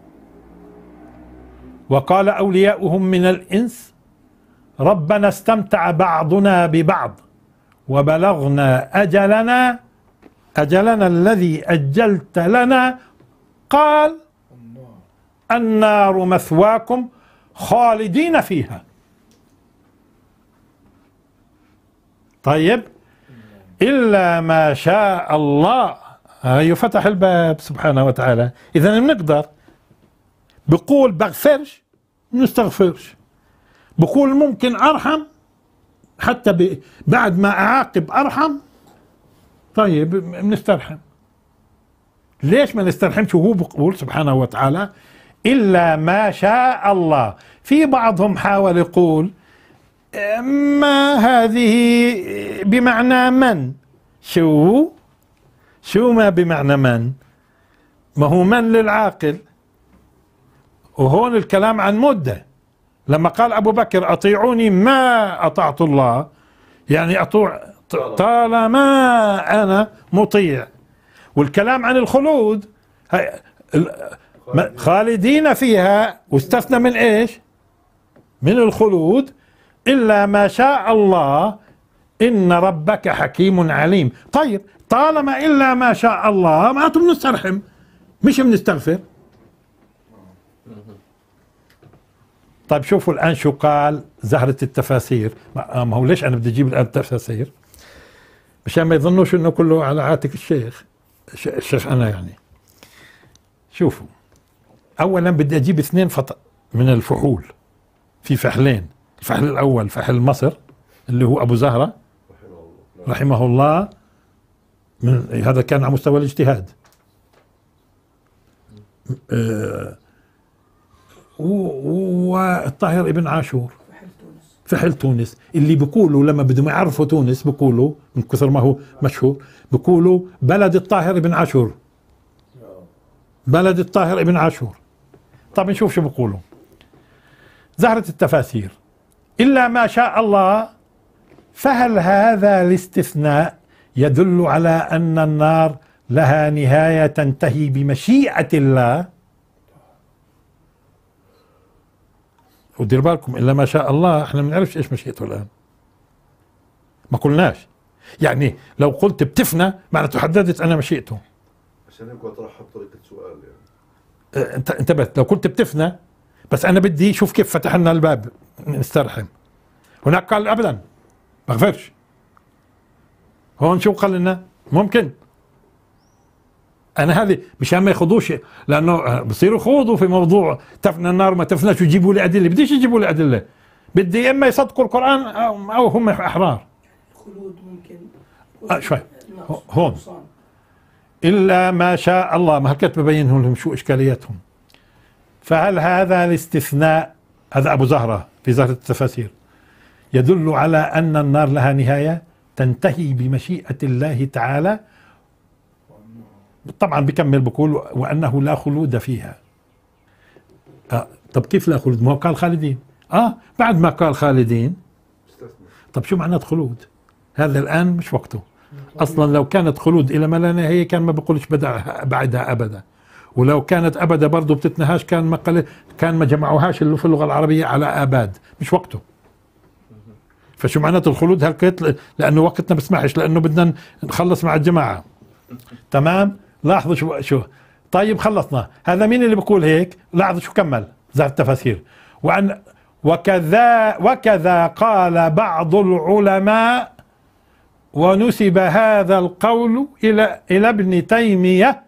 وقال أولياؤهم من الإنس ربنا استمتع بعضنا ببعض وبلغنا أجلنا أجلنا الذي أجلت لنا قال النار مثواكم خالدين فيها طيب إلا ما شاء الله يفتح أيوة، الباب سبحانه وتعالى إذا بنقدر بقول بغفرش نستغفرش بقول ممكن أرحم حتى بعد ما أعاقب أرحم طيب بنسترحم ليش ما نسترحمش وهو بقول سبحانه وتعالى إلا ما شاء الله في بعضهم حاول يقول ما هذه بمعنى من شو شو ما بمعنى من ما هو من للعاقل وهون الكلام عن مدة لما قال أبو بكر أطيعوني ما أطعت الله يعني أطوع طالما أنا مطيع والكلام عن الخلود خالدين فيها واستثنى من إيش من الخلود إلا ما شاء الله إن ربك حكيم عليم طيب طالما إلا ما شاء الله معناته بنسترحم مش بنستغفر طيب شوفوا الآن شو قال زهرة التفاسير ما هو ليش أنا بدي أجيب الآن التفاسير مشان ما يظنوش انه كله على عاتق الشيخ الشيخ انا يعني شوفوا اولا بدي اجيب اثنين فط من الفحول في فحلين الفحل الاول فحل مصر اللي هو ابو زهره رحمه الله من هذا كان على مستوى الاجتهاد آه، والطاهر ابن عاشور في حل تونس اللي بيقولوا لما بدهم يعرفوا تونس بيقولوا من كثر ما هو مشهور بيقولوا بلد الطاهر ابن عاشور بلد الطاهر ابن عاشور طب نشوف شو بيقولوا زهرة التفاسير إلا ما شاء الله فهل هذا الاستثناء يدل على أن النار لها نهاية تنتهي بمشيئة الله ودير بالكم الا ما شاء الله احنا ما بنعرفش ايش مشيئته الان ما قلناش يعني لو قلت بتفنى معناته حددت انا مشيئته عشان هيك بطرحها بطريقه سؤال يعني أه، انت انتبهت لو قلت بتفنى بس انا بدي شوف كيف فتح لنا الباب نسترحم هناك قال ابدا ما غفرش هون شو قال لنا ممكن انا هذه مشان ما يخوضوش لانه آه، بصيروا يخوضوا في موضوع تفنى النار ما تفناش ويجيبوا لي ادله بديش يجيبوا لي ادله بدي اما يصدقوا القران او, هم احرار خلود ممكن آه شوي هون الا ما شاء الله ما هكذا ببين لهم شو اشكالياتهم فهل هذا الاستثناء هذا ابو زهره في زهره التفاسير يدل على ان النار لها نهايه تنتهي بمشيئه الله تعالى طبعا بكمل بقول وانه لا خلود فيها آه طب كيف لا خلود ما هو قال خالدين اه بعد ما قال خالدين طب شو معنى خلود هذا الان مش وقته اصلا لو كانت خلود الى ما لا نهايه كان ما بقولش بدا بعدها ابدا ولو كانت ابدا برضه بتتنهاش كان ما قال كان ما جمعوهاش اللي في اللغه العربيه على اباد مش وقته فشو معناته الخلود هالقيت لانه وقتنا بسمحش لانه بدنا نخلص مع الجماعه تمام لاحظوا شو شو طيب خلصنا هذا مين اللي بيقول هيك لاحظوا شو كمل زاد التفاسير وأن وكذا وكذا قال بعض العلماء ونسب هذا القول إلى إلى ابن تيمية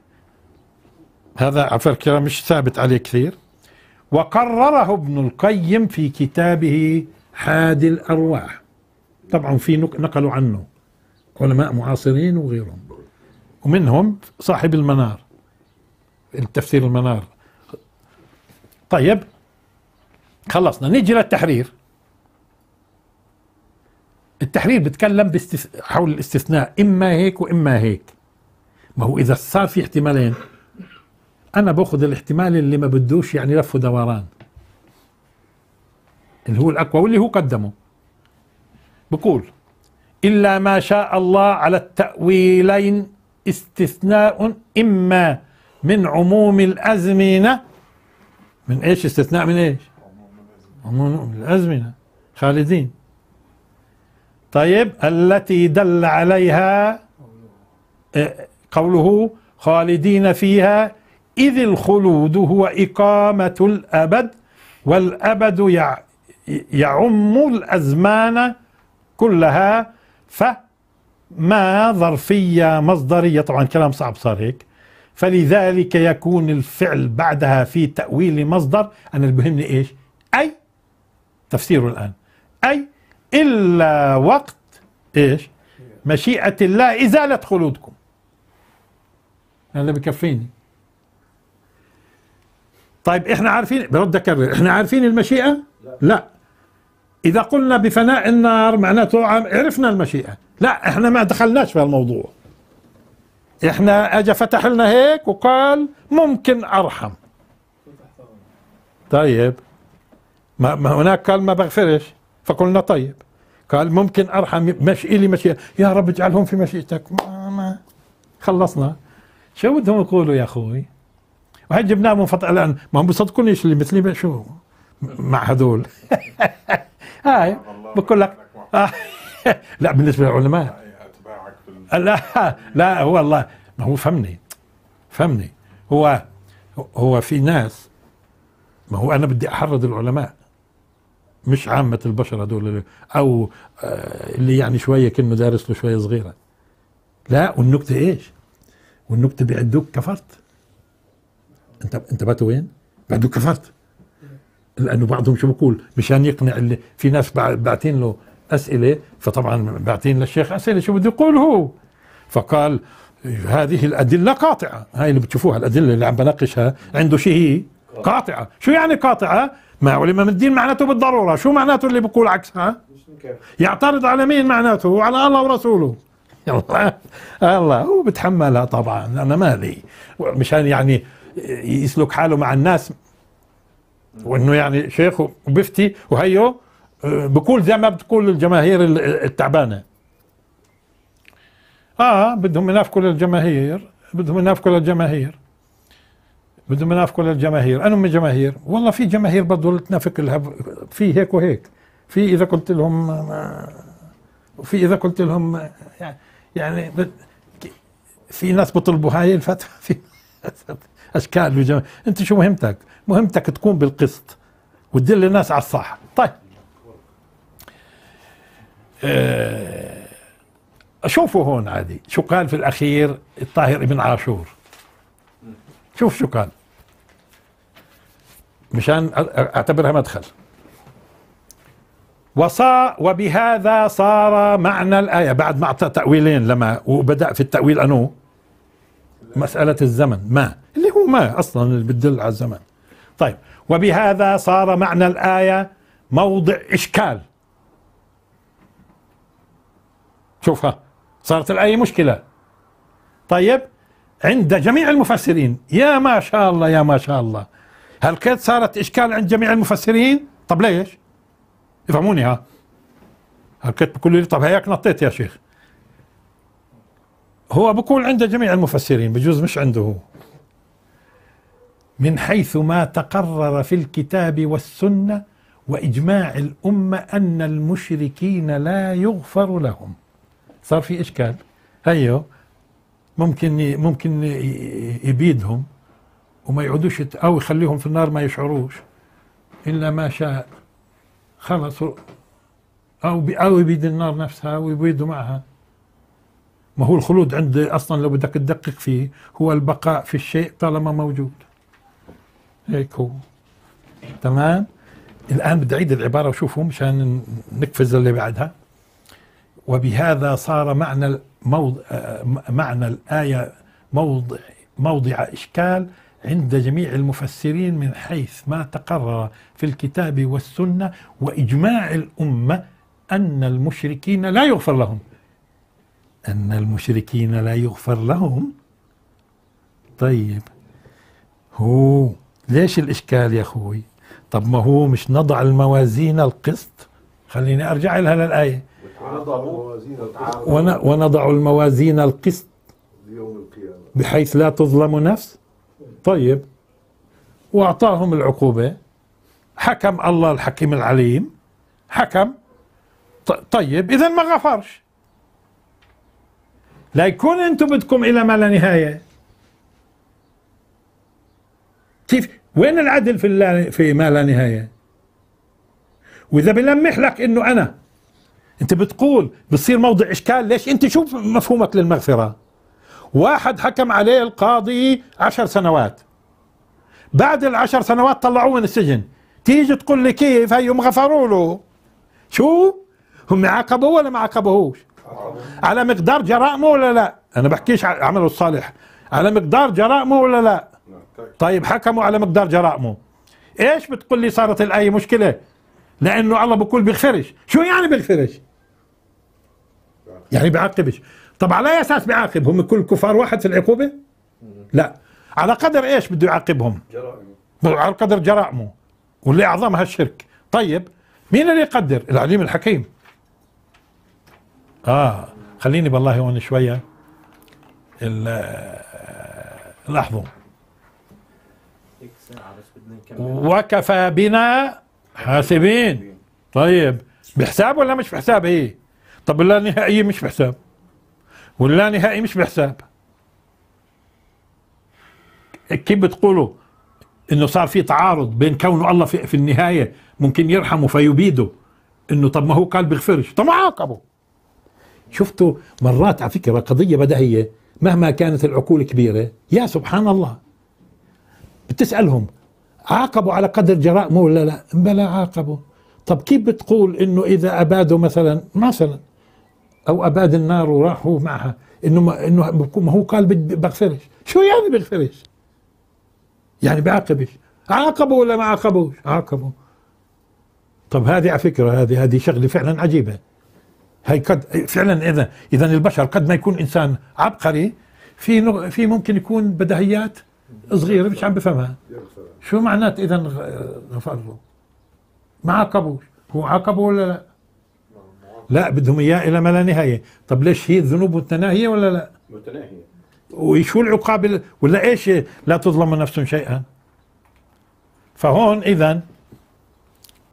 هذا على فكرة مش ثابت عليه كثير وقرره ابن القيم في كتابه حاد الأرواح طبعا في نقلوا عنه علماء معاصرين وغيرهم ومنهم صاحب المنار التفسير المنار طيب خلصنا نيجي للتحرير التحرير بتكلم باستث... حول الاستثناء اما هيك واما هيك ما هو اذا صار في احتمالين انا باخذ الاحتمال اللي ما بدوش يعني لف ودوران اللي هو الاقوى واللي هو قدمه بقول الا ما شاء الله على التاويلين استثناء إما من عموم الأزمنة من إيش استثناء من إيش عموم الأزمنة خالدين طيب التي دل عليها آه، قوله خالدين فيها إذ الخلود هو إقامة الأبد والأبد يعم الأزمان كلها ف ما ظرفية مصدرية طبعا كلام صعب صار هيك فلذلك يكون الفعل بعدها في تأويل مصدر أنا اللي بهمني إيش أي تفسيره الآن أي إلا وقت إيش مشيئة الله إزالة خلودكم هذا بكفيني طيب احنا عارفين برد اكرر احنا عارفين المشيئه لا. اذا قلنا بفناء النار معناته عرفنا المشيئه لا احنا ما دخلناش في الموضوع احنا اجى فتح لنا هيك وقال ممكن ارحم طيب ما, ما هناك قال ما بغفرش فقلنا طيب قال ممكن ارحم مش الي مشيئة يا رب اجعلهم في مشيئتك ما ما خلصنا شو بدهم يقولوا يا اخوي وهي جبناه من فتح الان ما هم بصدقونيش اللي مثلي شو مع هذول هاي بقول لك لا بالنسبه للعلماء لا لا هو والله ما هو فهمني فهمني هو هو في ناس ما هو انا بدي احرض العلماء مش عامة البشر هذول أو آه، اللي يعني شوية كأنه دارس له شوية صغيرة لا والنكتة إيش والنكتة بيعدوك كفرت أنت أنت بات وين بعدوك كفرت لأنه بعضهم شو بقول مشان يقنع اللي في ناس باعتين له اسئله فطبعا بعتين للشيخ اسئله شو بده يقول هو فقال هذه الادله قاطعه هاي اللي بتشوفوها الادله اللي عم بناقشها عنده شيء هي قاطعه شو يعني قاطعه ما علم من الدين معناته بالضروره شو معناته اللي بقول عكسها يعترض على مين معناته على الله ورسوله الله الله هو بتحملها طبعا انا مالي مشان يعني يسلك حاله مع الناس وانه يعني شيخ وبفتي وهيو بقول زي ما بتقول الجماهير التعبانه اه بدهم ينافقوا للجماهير بدهم ينافقوا للجماهير بدهم ينافقوا للجماهير انا من جماهير والله في جماهير برضه تنافق لها في هيك وهيك في اذا قلت لهم آه، في اذا قلت لهم آه، يعني, يعني في ناس بيطلبوا هاي الفتوى في اشكال وجماهير. انت شو مهمتك مهمتك تكون بالقسط وتدل الناس على الصح طيب آه، شوفوا هون عادي شو قال في الأخير الطاهر ابن عاشور شوف شو قال مشان أعتبرها مدخل وصا وبهذا صار معنى الآية بعد ما أعطى تأويلين لما وبدأ في التأويل أنو مسألة الزمن ما اللي هو ما أصلا اللي بتدل على الزمن طيب وبهذا صار معنى الآية موضع إشكال شوفها صارت الآية مشكلة طيب عند جميع المفسرين يا ما شاء الله يا ما شاء الله هالكد صارت إشكال عند جميع المفسرين طب ليش يفهموني ها هالكد بكل لي طب هياك نطيت يا شيخ هو بقول عند جميع المفسرين بجوز مش عنده هو من حيث ما تقرر في الكتاب والسنة وإجماع الأمة أن المشركين لا يغفر لهم صار في اشكال هيو ممكن ممكن يبيدهم وما يعودوش او يخليهم في النار ما يشعروش الا ما شاء خلص او او يبيد النار نفسها ويبيدوا معها ما هو الخلود عند اصلا لو بدك تدقق فيه هو البقاء في الشيء طالما موجود هيك هو تمام الان بدي اعيد العباره وشوفوا مشان نقفز اللي بعدها وبهذا صار معنى الموض... آه، معنى الآية موضع, موضع إشكال عند جميع المفسرين من حيث ما تقرر في الكتاب والسنة وإجماع الأمة أن المشركين لا يغفر لهم أن المشركين لا يغفر لهم طيب هو ليش الإشكال يا أخوي طب ما هو مش نضع الموازين القسط خليني أرجع لها للآية ونضع الموازين القسط ليوم القيامة بحيث لا تظلم نفس طيب وأعطاهم العقوبة حكم الله الحكيم العليم حكم طيب إذا ما غفرش لا يكون أنتم بدكم إلى ما لا نهاية كيف وين العدل في في ما لا نهاية وإذا بلمح لك أنه أنا انت بتقول بتصير موضع اشكال ليش انت شو مفهومك للمغفره واحد حكم عليه القاضي عشر سنوات بعد العشر سنوات طلعوه من السجن تيجي تقول لي كيف هيهم غفروا له شو هم عاقبوه ولا ما عاقبوهوش على مقدار جرائمه ولا لا انا بحكيش عمله الصالح على مقدار جرائمه ولا لا طيب حكموا على مقدار جرائمه ايش بتقول لي صارت الاي مشكله لانه الله بقول بيغفرش شو يعني بيغفرش يعني بيعاقبش طب على اي اساس بيعاقب هم كل كفار واحد في العقوبه لا على قدر ايش بده يعاقبهم جرائمه على قدر جرائمه واللي اعظمها الشرك طيب مين اللي يقدر العليم الحكيم اه خليني بالله هون شويه لاحظوا وكفى بنا حاسبين طيب بحساب ولا مش بحساب ايه طب اللانهائية مش بحساب واللانهائي مش بحساب كيف بتقولوا انه صار في تعارض بين كونه الله في, في النهاية ممكن يرحمه فيبيده انه طب ما هو قال بيغفرش طب عاقبه شفتوا مرات على فكرة قضية بدهية مهما كانت العقول كبيرة يا سبحان الله بتسألهم عاقبوا على قدر جرائمه ولا لا بلا عاقبوا طب كيف بتقول انه اذا ابادوا مثلا مثلا او اباد النار وراحوا معها انه ما انه ما هو قال بغفرش شو يعني بغفرش يعني بعاقبش عاقبه ولا ما عاقبوش عاقبه طب هذه على فكره هذه هذه شغله فعلا عجيبه هي قد فعلا اذا اذا البشر قد ما يكون انسان عبقري في في ممكن يكون بدهيات صغيره مش عم بفهمها شو معنات اذا غفر له ما عاقبوش هو عاقبه ولا لا لا بدهم اياه الى ما لا نهايه طب ليش هي الذنوب متناهيه ولا لا متناهيه وشو العقاب ولا ايش لا تظلم نفس شيئا فهون اذا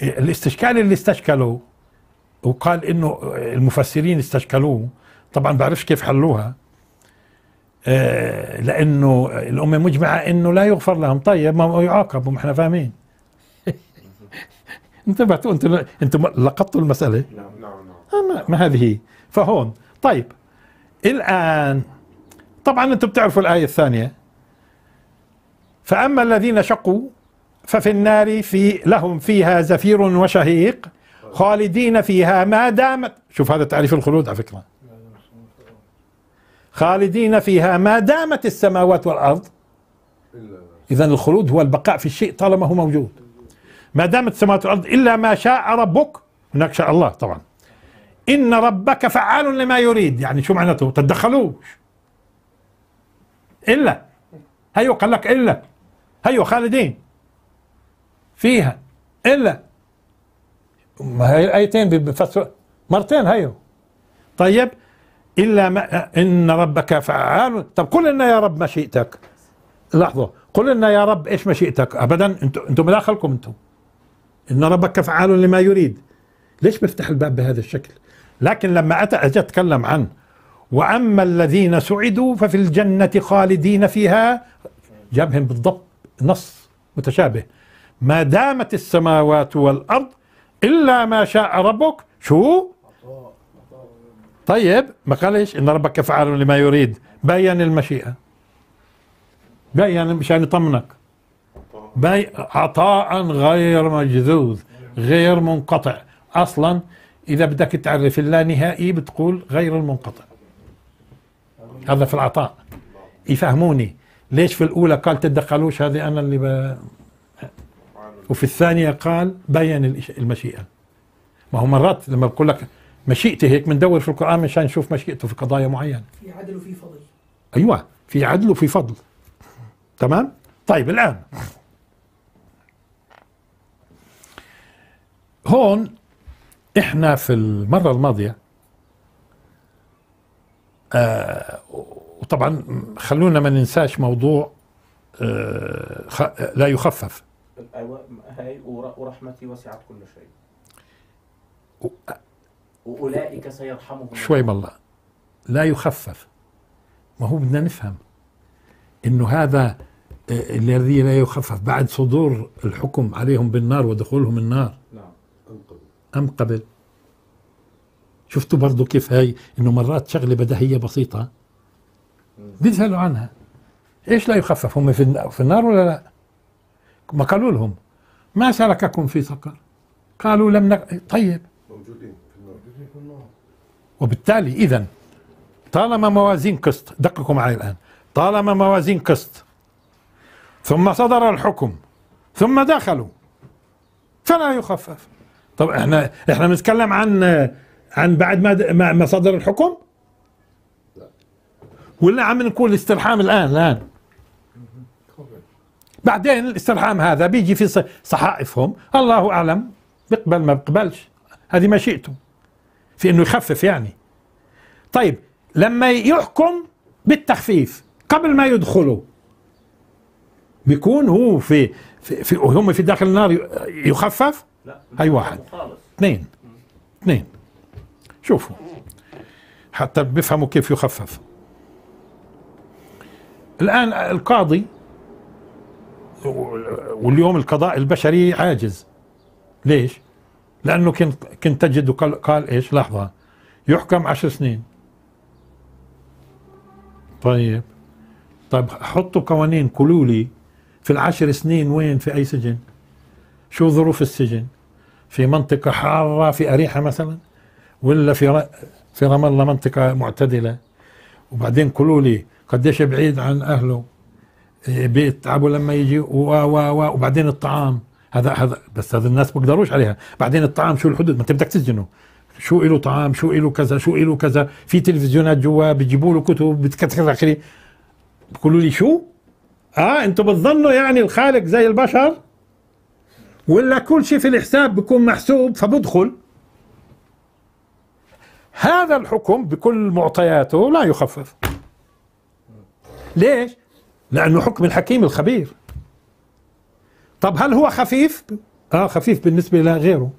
الاستشكال اللي استشكلوا وقال انه المفسرين استشكلوه طبعا بعرفش كيف حلوها آه، لانه الامه مجمعه انه لا يغفر لهم طيب ما يعاقبوا احنا فاهمين انتبهتوا انتم انتم لقطتوا المساله نعم نعم ما هذه فهون طيب الآن طبعا أنتم بتعرفوا الآية الثانية فأما الذين شقوا ففي النار في لهم فيها زفير وشهيق خالدين فيها ما دامت شوف هذا تعريف الخلود على فكرة خالدين فيها ما دامت السماوات والأرض إذا الخلود هو البقاء في الشيء طالما هو موجود ما دامت السماوات والأرض إلا ما شاء ربك هناك شاء الله طبعا إن ربك فعال لما يريد يعني شو معناته تدخلوش إلا هيو قال لك إلا هيو خالدين فيها إلا ما هي الآيتين بفسر مرتين هيو طيب إلا ما إن ربك فعال طب قل لنا يا رب مشيئتك لحظة قل لنا يا رب إيش مشيئتك أبدا أنتم أنتم مداخلكم أنتم إن ربك فعال لما يريد ليش بفتح الباب بهذا الشكل لكن لما أتى أتكلم عن وأما الذين سعدوا ففي الجنة خالدين فيها جابهم بالضبط نص متشابه ما دامت السماوات والأرض إلا ما شاء ربك شو طيب ما قالش إن ربك فعال لما يريد بين المشيئة بين مشان يطمنك عطاء غير مجذوذ غير منقطع أصلا إذا بدك تعرف اللانهائي بتقول غير المنقطع هذا في العطاء يفهموني ليش في الأولى قال تدخلوش هذه أنا اللي ب... وفي الثانية قال بين المشيئة ما هو مرات لما بقول لك مشيئتي هيك بندور في القرآن مشان نشوف مشيئته في قضايا معينة في عدل وفي فضل أيوة في عدل وفي فضل تمام طيب الآن هون احنا في المرة الماضية آه، وطبعا خلونا ما ننساش موضوع آه، لا يخفف هاي ورحمتي وسعت كل شيء واولئك سيرحمهم شوي بالله لا يخفف ما هو بدنا نفهم انه هذا آه، الذي لا يخفف بعد صدور الحكم عليهم بالنار ودخولهم النار أم قبل شفتوا برضو كيف هاي انه مرات شغله بدهيه بسيطه بيسالوا عنها ايش لا يخفف هم في في النار ولا لا ما قالوا لهم ما سلككم في سقر قالوا لم نق... طيب موجودين في النار وبالتالي اذا طالما موازين قسط دققوا معي الان طالما موازين قسط ثم صدر الحكم ثم دخلوا فلا يخفف طب احنا احنا بنتكلم عن عن بعد ما ما صدر الحكم ولا عم نقول الاسترحام الان الان بعدين الاسترحام هذا بيجي في صحائفهم الله اعلم بيقبل ما بيقبلش هذه مشيئته في انه يخفف يعني طيب لما يحكم بالتخفيف قبل ما يدخلوا بيكون هو في, في, في هم في داخل النار يخفف لا هاي واحد اثنين اثنين شوفوا حتى بيفهموا كيف يخفف الآن القاضي واليوم القضاء البشري عاجز ليش؟ لأنه كنت كنت تجد قال, قال إيش لحظة يحكم عشر سنين طيب طيب حطوا قوانين قولوا لي في العشر سنين وين في أي سجن؟ شو ظروف السجن في منطقة حارة في أريحة مثلا ولا في في رام الله منطقة معتدلة وبعدين قولوا لي قديش بعيد عن أهله إيه، بيتعبوا لما يجي و و و وبعدين الطعام هذا هذا بس هذا الناس بقدروش عليها بعدين الطعام شو الحدود ما انت بدك تسجنه شو له طعام شو له كذا شو له كذا في تلفزيونات جوا بيجيبوا له كتب بتكثر اخره بقولوا لي شو اه انتم بتظنوا يعني الخالق زي البشر ولا كل شيء في الحساب بيكون محسوب فبدخل هذا الحكم بكل معطياته لا يخفف ليش؟ لأنه حكم الحكيم الخبير طب هل هو خفيف؟ آه خفيف بالنسبة لغيره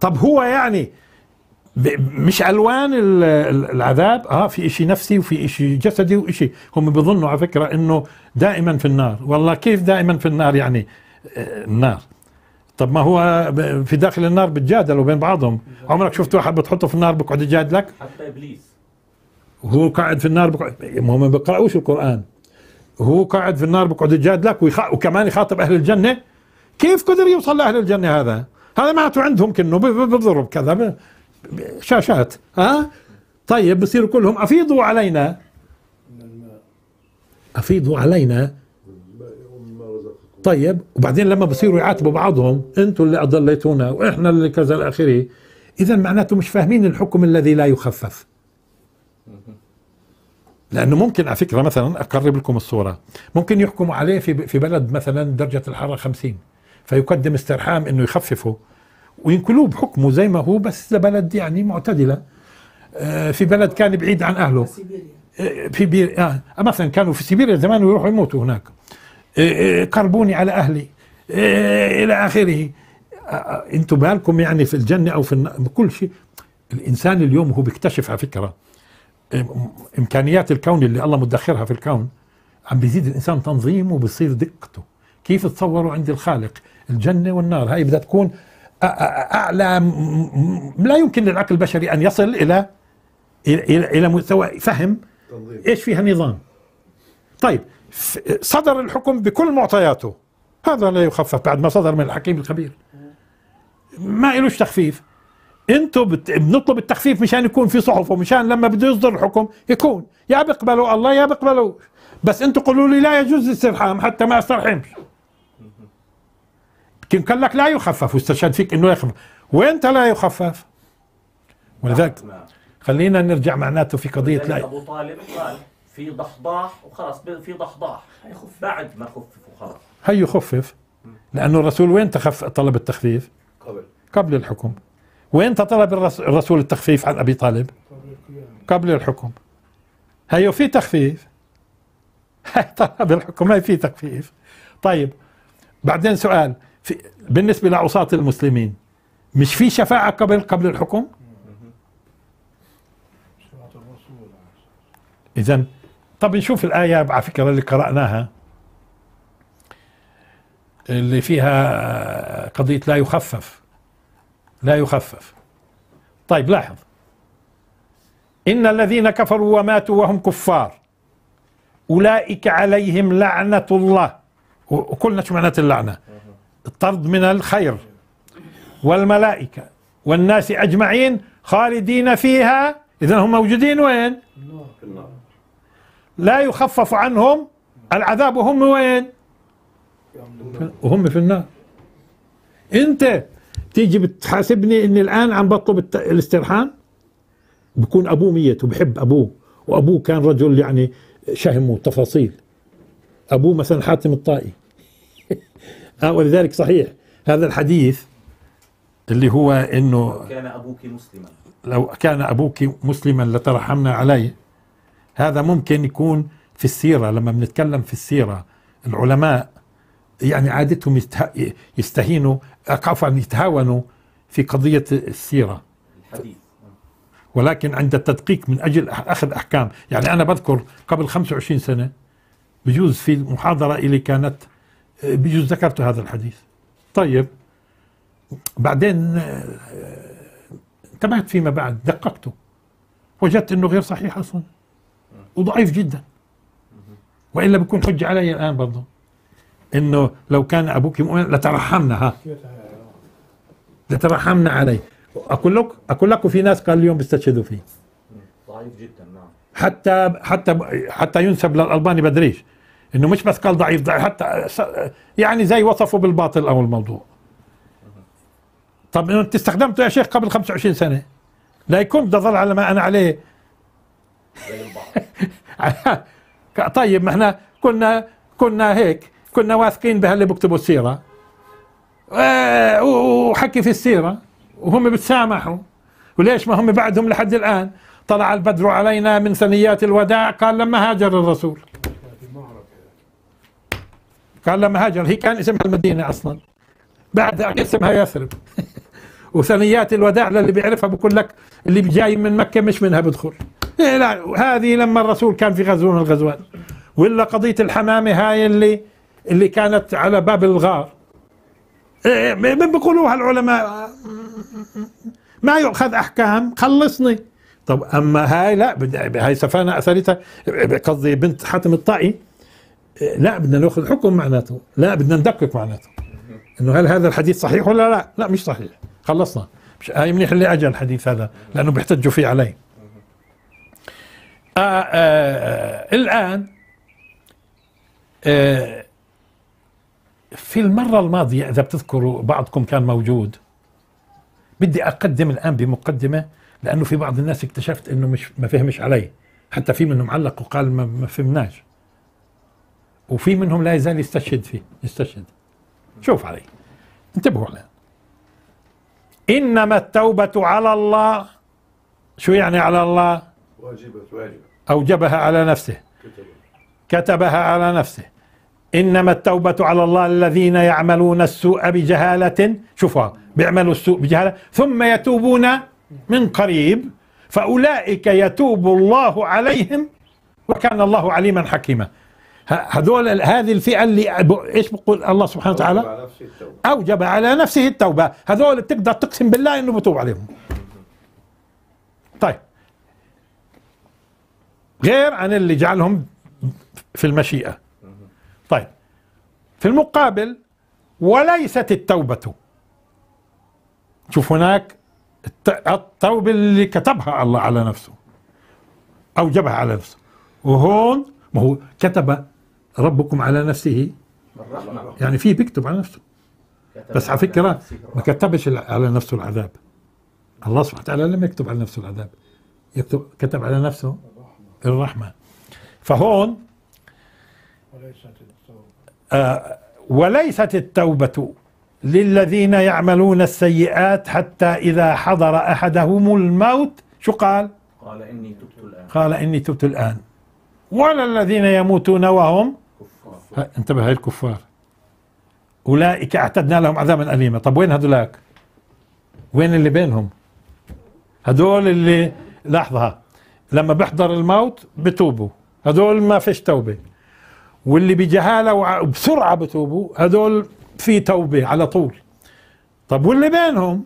طب هو يعني مش الوان العذاب اه في اشي نفسي وفي اشي جسدي واشي هم بيظنوا على فكره انه دائما في النار والله كيف دائما في النار يعني النار طب ما هو في داخل النار بتجادلوا بين بعضهم عمرك شفت واحد بتحطه في النار بيقعد يجادلك حتى ابليس هو قاعد في النار بقعد ما هم بيقراوش القران هو قاعد في النار بيقعد يجادلك ويخ... وكمان يخاطب اهل الجنه كيف قدر يوصل لاهل الجنه هذا هذا معناته عندهم كنه بضرب كذا ب... شاشات ها طيب بصيروا كلهم افيضوا علينا افيضوا علينا طيب وبعدين لما بصيروا يعاتبوا بعضهم انتم اللي اضليتونا واحنا اللي كذا الاخري اذا معناته مش فاهمين الحكم الذي لا يخفف لانه ممكن على فكره مثلا اقرب لكم الصوره ممكن يحكموا عليه في في بلد مثلا درجه الحراره 50 فيقدم استرحام انه يخففه وينقلوه بحكمه زي ما هو بس بلد يعني معتدله آه، في بلد كان بعيد عن اهله في بير... آه. آه، مثلا كانوا في سيبيريا زمان ويروحوا يموتوا هناك قربوني إيه، إيه، على أهلي إيه، إلى آخره أنتم بالكم يعني في الجنة أو في كل شيء الإنسان اليوم هو بيكتشف على فكرة إمكانيات الكون اللي الله مدخرها في الكون عم بيزيد الإنسان تنظيمه وبصير دقته كيف تصوروا عند الخالق الجنة والنار هاي بدها تكون أعلى لا يمكن للعقل البشري أن يصل إلى إلى, إلى مستوى فهم تنظيم. إيش فيها نظام طيب صدر الحكم بكل معطياته هذا لا يخفف بعد ما صدر من الحكيم الخبير ما إلوش تخفيف انتم بنطلب التخفيف مشان يكون في صحف ومشان لما بده يصدر الحكم يكون يا بيقبلوا الله يا بيقبلوش بس انتم قولوا لي لا يجوز الاسترحام حتى ما استرحمش كان قال لك لا يخفف واستشهد فيك انه يخفف وانت لا يخفف ولذلك نعم. خلينا نرجع معناته في قضيه لا ابو طالب قال في ضحضاح وخلاص في ضحضاح حيخفف بعد ما خففوا خلاص يخفف لانه الرسول وين تخف طلب التخفيف؟ قبل قبل الحكم وين طلب الرسول التخفيف عن ابي طالب؟ قبل الحكم هيو في تخفيف طلب الحكم هي في تخفيف طيب بعدين سؤال في بالنسبه لعصاة المسلمين مش في شفاعه قبل قبل الحكم؟ اذا طب نشوف الآية على فكرة اللي قرأناها اللي فيها آه، قضية لا يخفف لا يخفف طيب لاحظ إن الذين كفروا وماتوا وهم كفار أولئك عليهم لعنة الله وقلنا شو معنات اللعنة الطرد من الخير والملائكة والناس أجمعين خالدين فيها إذا هم موجودين وين في النار لا يخفف عنهم العذاب وهم وين وهم في النار انت تيجي بتحاسبني اني الان عم بطلب الاسترحام بكون ابوه ميت وبحب ابوه وابوه كان رجل يعني شهمه تفاصيل ابوه مثلا حاتم الطائي آه، ولذلك صحيح هذا الحديث اللي هو انه كان ابوك مسلما لو كان ابوك مسلما لترحمنا عليه هذا ممكن يكون في السيرة لما بنتكلم في السيرة العلماء يعني عادتهم يستهينوا عفوا يتهاونوا في قضية السيرة الحديث ولكن عند التدقيق من أجل أخذ أحكام يعني أنا بذكر قبل 25 سنة بجوز في محاضرة إلي كانت بجوز ذكرت هذا الحديث طيب بعدين آه، انتبهت فيما بعد دققته وجدت أنه غير صحيح أصلاً وضعيف جدا والا بكون حجه علي الان برضه انه لو كان ابوك مؤمن لترحمنا ها لترحمنا عليه اقول لك اقول لك في ناس قال اليوم بيستشهدوا فيه ضعيف جدا نعم حتى حتى حتى ينسب للالباني بدريش انه مش بس قال ضعيف ضعيف حتى يعني زي وصفه بالباطل او الموضوع طب انت استخدمته يا شيخ قبل 25 سنه لا يكون بدي على ما انا عليه زي البعض طيب ما احنا كنا كنا هيك كنا واثقين بهاللي بيكتبوا السيره آه، وحكي في السيره وهم بتسامحوا وليش ما هم بعدهم لحد الان طلع البدر علينا من ثنيات الوداع قال لما هاجر الرسول قال لما هاجر هي كان اسمها المدينه اصلا بعد اسمها يثرب وثنيات الوداع للي بيعرفها بقول لك اللي جاي من مكه مش منها بدخل إيه لا هذه لما الرسول كان في غزو الغزوان الغزوات ولا قضية الحمامة هاي اللي اللي كانت على باب الغار إيه, إيه، من بيقولوها العلماء ما يؤخذ أحكام خلصني طب أما هاي لا هاي سفانة أثرتها قصدي بنت حاتم الطائي إيه، لا بدنا ناخذ حكم معناته لا بدنا ندقق معناته انه هل هذا الحديث صحيح ولا لا لا مش صحيح خلصنا مش هاي منيح اللي اجى الحديث هذا لانه بيحتجوا فيه عليه آه، آه، الآن آه، في المرة الماضية إذا بتذكروا بعضكم كان موجود بدي أقدم الآن بمقدمة لأنه في بعض الناس اكتشفت أنه مش ما فهمش علي حتى في منهم علق وقال ما, فهمناش وفي منهم لا يزال يستشهد فيه يستشهد شوف علي انتبهوا الآن إنما التوبة على الله شو يعني على الله واجبة واجبة أوجبها على نفسه كتبها على نفسه إنما التوبة على الله الذين يعملون السوء بجهالة شوفوا بيعملوا السوء بجهالة ثم يتوبون من قريب فأولئك يتوب الله عليهم وكان الله عليما حكيما هذول هذه الفئه اللي ايش بقول الله سبحانه وتعالى؟ اوجب على نفسه التوبه، هذول بتقدر تقسم بالله انه بتوب عليهم. غير عن اللي جعلهم في المشيئة طيب في المقابل وليست التوبة شوف هناك التوبة اللي كتبها الله على نفسه أوجبها على نفسه وهون ما هو كتب ربكم على نفسه يعني في بيكتب على نفسه بس على فكرة ما كتبش على نفسه العذاب الله سبحانه وتعالى لم يكتب على نفسه العذاب يكتب كتب على نفسه الرحمة فهون آه، وليست التوبة للذين يعملون السيئات حتى إذا حضر أحدهم الموت شو قال قال إني تبت الآن قال إني تبت الآن ولا الذين يموتون وهم كفار انتبه هاي الكفار أولئك أعتدنا لهم عذابا أليما طب وين هذولاك وين اللي بينهم هدول اللي لحظة لما بيحضر الموت بتوبوا هدول ما فيش توبة واللي بجهالة وبسرعة بتوبوا هدول في توبة على طول طب واللي بينهم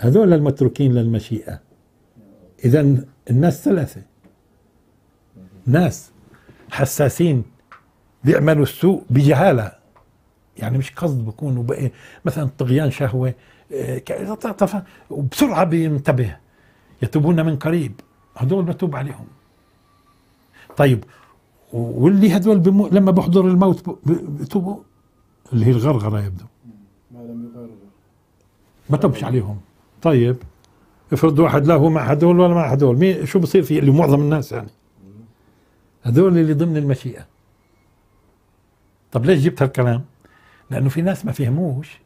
هذول المتروكين للمشيئة إذا الناس ثلاثة ناس حساسين بيعملوا السوء بجهالة يعني مش قصد بكونوا مثلا طغيان شهوة آه، وبسرعه بينتبه يتوبون من قريب هذول بتوب عليهم طيب واللي هذول بمو... لما بحضر الموت بتوبوا اللي هي الغرغره يبدو ما لم يغرغر بتوبش عليهم طيب افرض واحد له مع هذول ولا مع هذول مي... شو بصير في اللي معظم الناس يعني هذول اللي ضمن المشيئه طب ليش جبت هالكلام لانه في ناس ما فهموش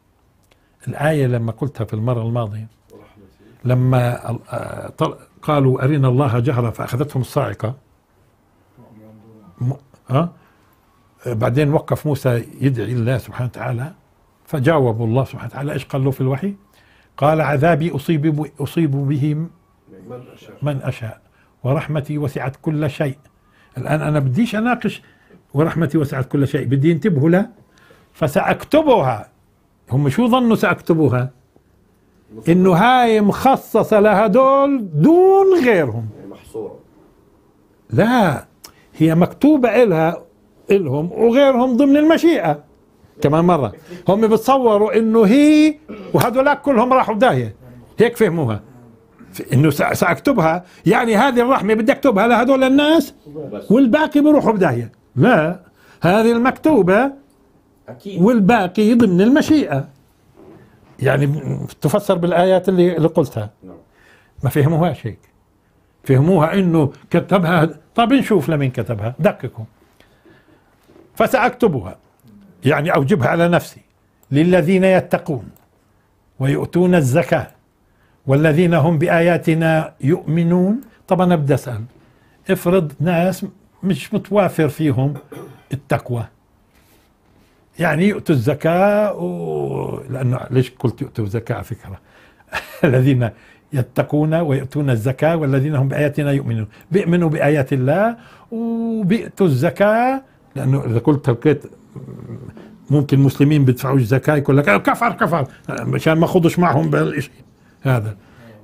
الايه لما قلتها في المره الماضيه لما آه، قالوا أرنا الله جهرة فأخذتهم الصاعقة أه؟ بعدين وقف موسى يدعي الله سبحانه وتعالى فجاوبوا الله سبحانه وتعالى ايش قال له في الوحي؟ قال عذابي اصيب اصيب به من اشاء ورحمتي وسعت كل شيء الان انا بديش اناقش ورحمتي وسعت كل شيء بدي انتبهوا له فساكتبها هم شو ظنوا ساكتبها؟ انه هاي مخصصه لهدول دون غيرهم يعني محصوره لا هي مكتوبه إلها إلهم وغيرهم ضمن المشيئه كمان مره هم بتصوروا انه هي وهذولاك كلهم راحوا بداهيه هيك فهموها انه ساكتبها يعني هذه الرحمه بدي اكتبها لهذول الناس والباقي بيروحوا بداهيه لا هذه المكتوبه والباقي ضمن المشيئه يعني تفسر بالايات اللي, اللي قلتها نعم. ما فهموهاش هيك فهموها انه كتبها طب نشوف لمين كتبها دققوا فساكتبها يعني اوجبها على نفسي للذين يتقون ويؤتون الزكاه والذين هم باياتنا يؤمنون طبعا ابدا اسال افرض ناس مش متوافر فيهم التقوى يعني يؤتوا الزكاة و... لأنه ليش قلت يؤتوا الزكاة على فكرة الذين يتقون ويؤتون الزكاة والذين هم بآياتنا يؤمنون بيؤمنوا بآيات الله وبيؤتوا الزكاة لأنه إذا قلت لقيت ممكن مسلمين بيدفعوش زكاة يقول لك أه، كفر كفر مشان ما خضش معهم بهالشيء هذا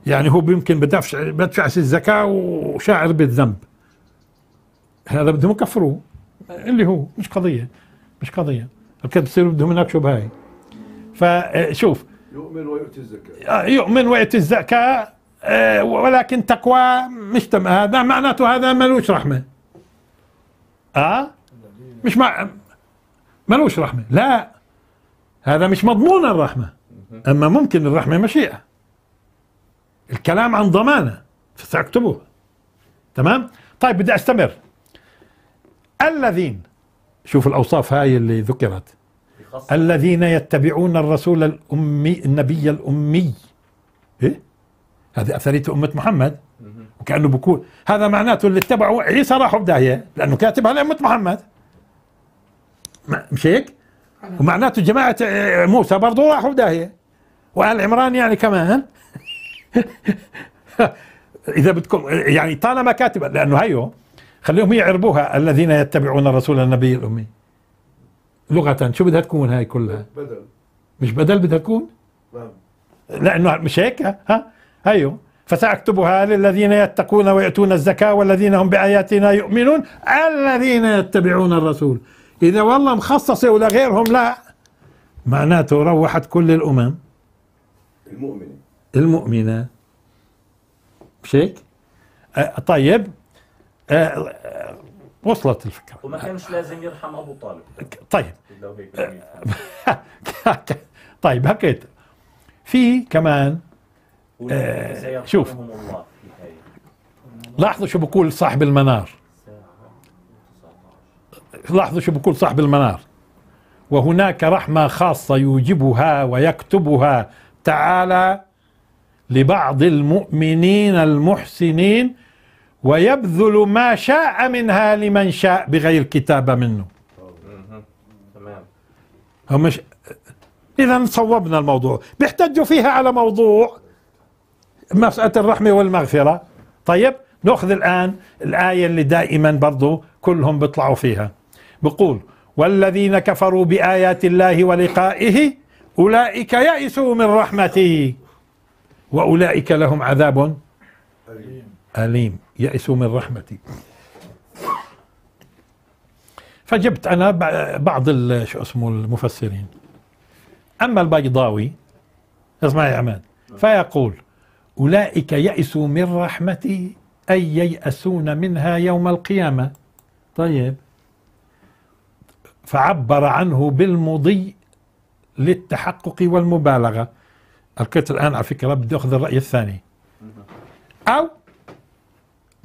يعني هو يمكن بدفع بدفعش الزكاة وشاعر بالذنب هذا بدهم يكفروه اللي هو مش قضية مش قضية الكذب السير بدهم يناقشوا بهاي فشوف آه، يؤمن ويؤتي الزكاة آه، يؤمن ويؤتي الزكاة آه، ولكن تقوى مش تم هذا معناته هذا ملوش رحمة أه؟ مش مع ملوش رحمة لا هذا مش مضمون الرحمة أما ممكن الرحمة مشيئة الكلام عن ضمانة فسأكتبه تمام طيب بدي أستمر الذين شوف الأوصاف هاي اللي ذكرت الذين يتبعون الرسول الأمي النبي الأمي إيه؟ هذه أثرية أمة محمد وكأنه بكون هذا معناته اللي اتبعوا عيسى راحوا بداية لأنه كاتبها لأمة محمد مش هيك؟ ومعناته جماعة موسى برضه راحوا بداية وآل عمران يعني كمان إذا بدكم يعني طالما كاتب لأنه هيو خليهم يعربوها الذين يتبعون الرسول النبي الأمي لغة شو بدها تكون هاي كلها بدل مش بدل بدها تكون نعم لأنه مش هيك ها هيو أيوه. فسأكتبها للذين يتقون ويؤتون الزكاة والذين هم بآياتنا يؤمنون الذين يتبعون الرسول إذا والله مخصصة ولغيرهم لا معناته روحت كل الأمم المؤمنة المؤمنة مش هيك؟ طيب آه، آه، وصلت الفكره وما كانش لازم يرحم ابو طالب طيب طيب هكيت في كمان آه شوف لاحظوا شو بقول صاحب المنار لاحظوا شو بقول صاحب المنار وهناك رحمة خاصة يوجبها ويكتبها تعالى لبعض المؤمنين المحسنين ويبذل ما شاء منها لمن شاء بغير كتابة منه هم مش إذا صوبنا الموضوع بيحتجوا فيها على موضوع مسألة الرحمة والمغفرة طيب نأخذ الآن الآية اللي دائما برضو كلهم بيطلعوا فيها بقول والذين كفروا بآيات الله ولقائه أولئك يئسوا من رحمتي وأولئك لهم عذاب أليم أليم يئسوا من رحمتي فجبت أنا بعض شو اسمه المفسرين أما البيضاوي اسمع يا عماد فيقول أولئك يئسوا من رحمتي أي ييأسون منها يوم القيامة طيب فعبر عنه بالمضي للتحقق والمبالغة القيت الآن على فكرة بدي أخذ الرأي الثاني أو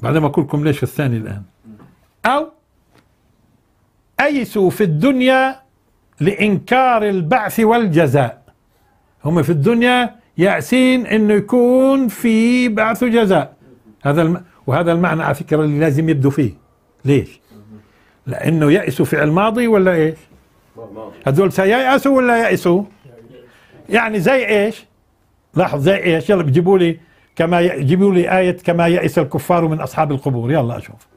بعدين بقول لكم ليش الثاني الآن أو أيسوا في الدنيا لإنكار البعث والجزاء هم في الدنيا يأسين أنه يكون في بعث وجزاء هذا الم... وهذا المعنى على فكرة اللي لازم يبدو فيه ليش لأنه يأسوا فعل ماضي ولا إيش هذول سييأسوا ولا يأسوا يعني زي إيش لاحظ زي إيش يلا بجيبوا لي كما جيبوا لي آية كما يئس الكفار من أصحاب القبور يلا أشوف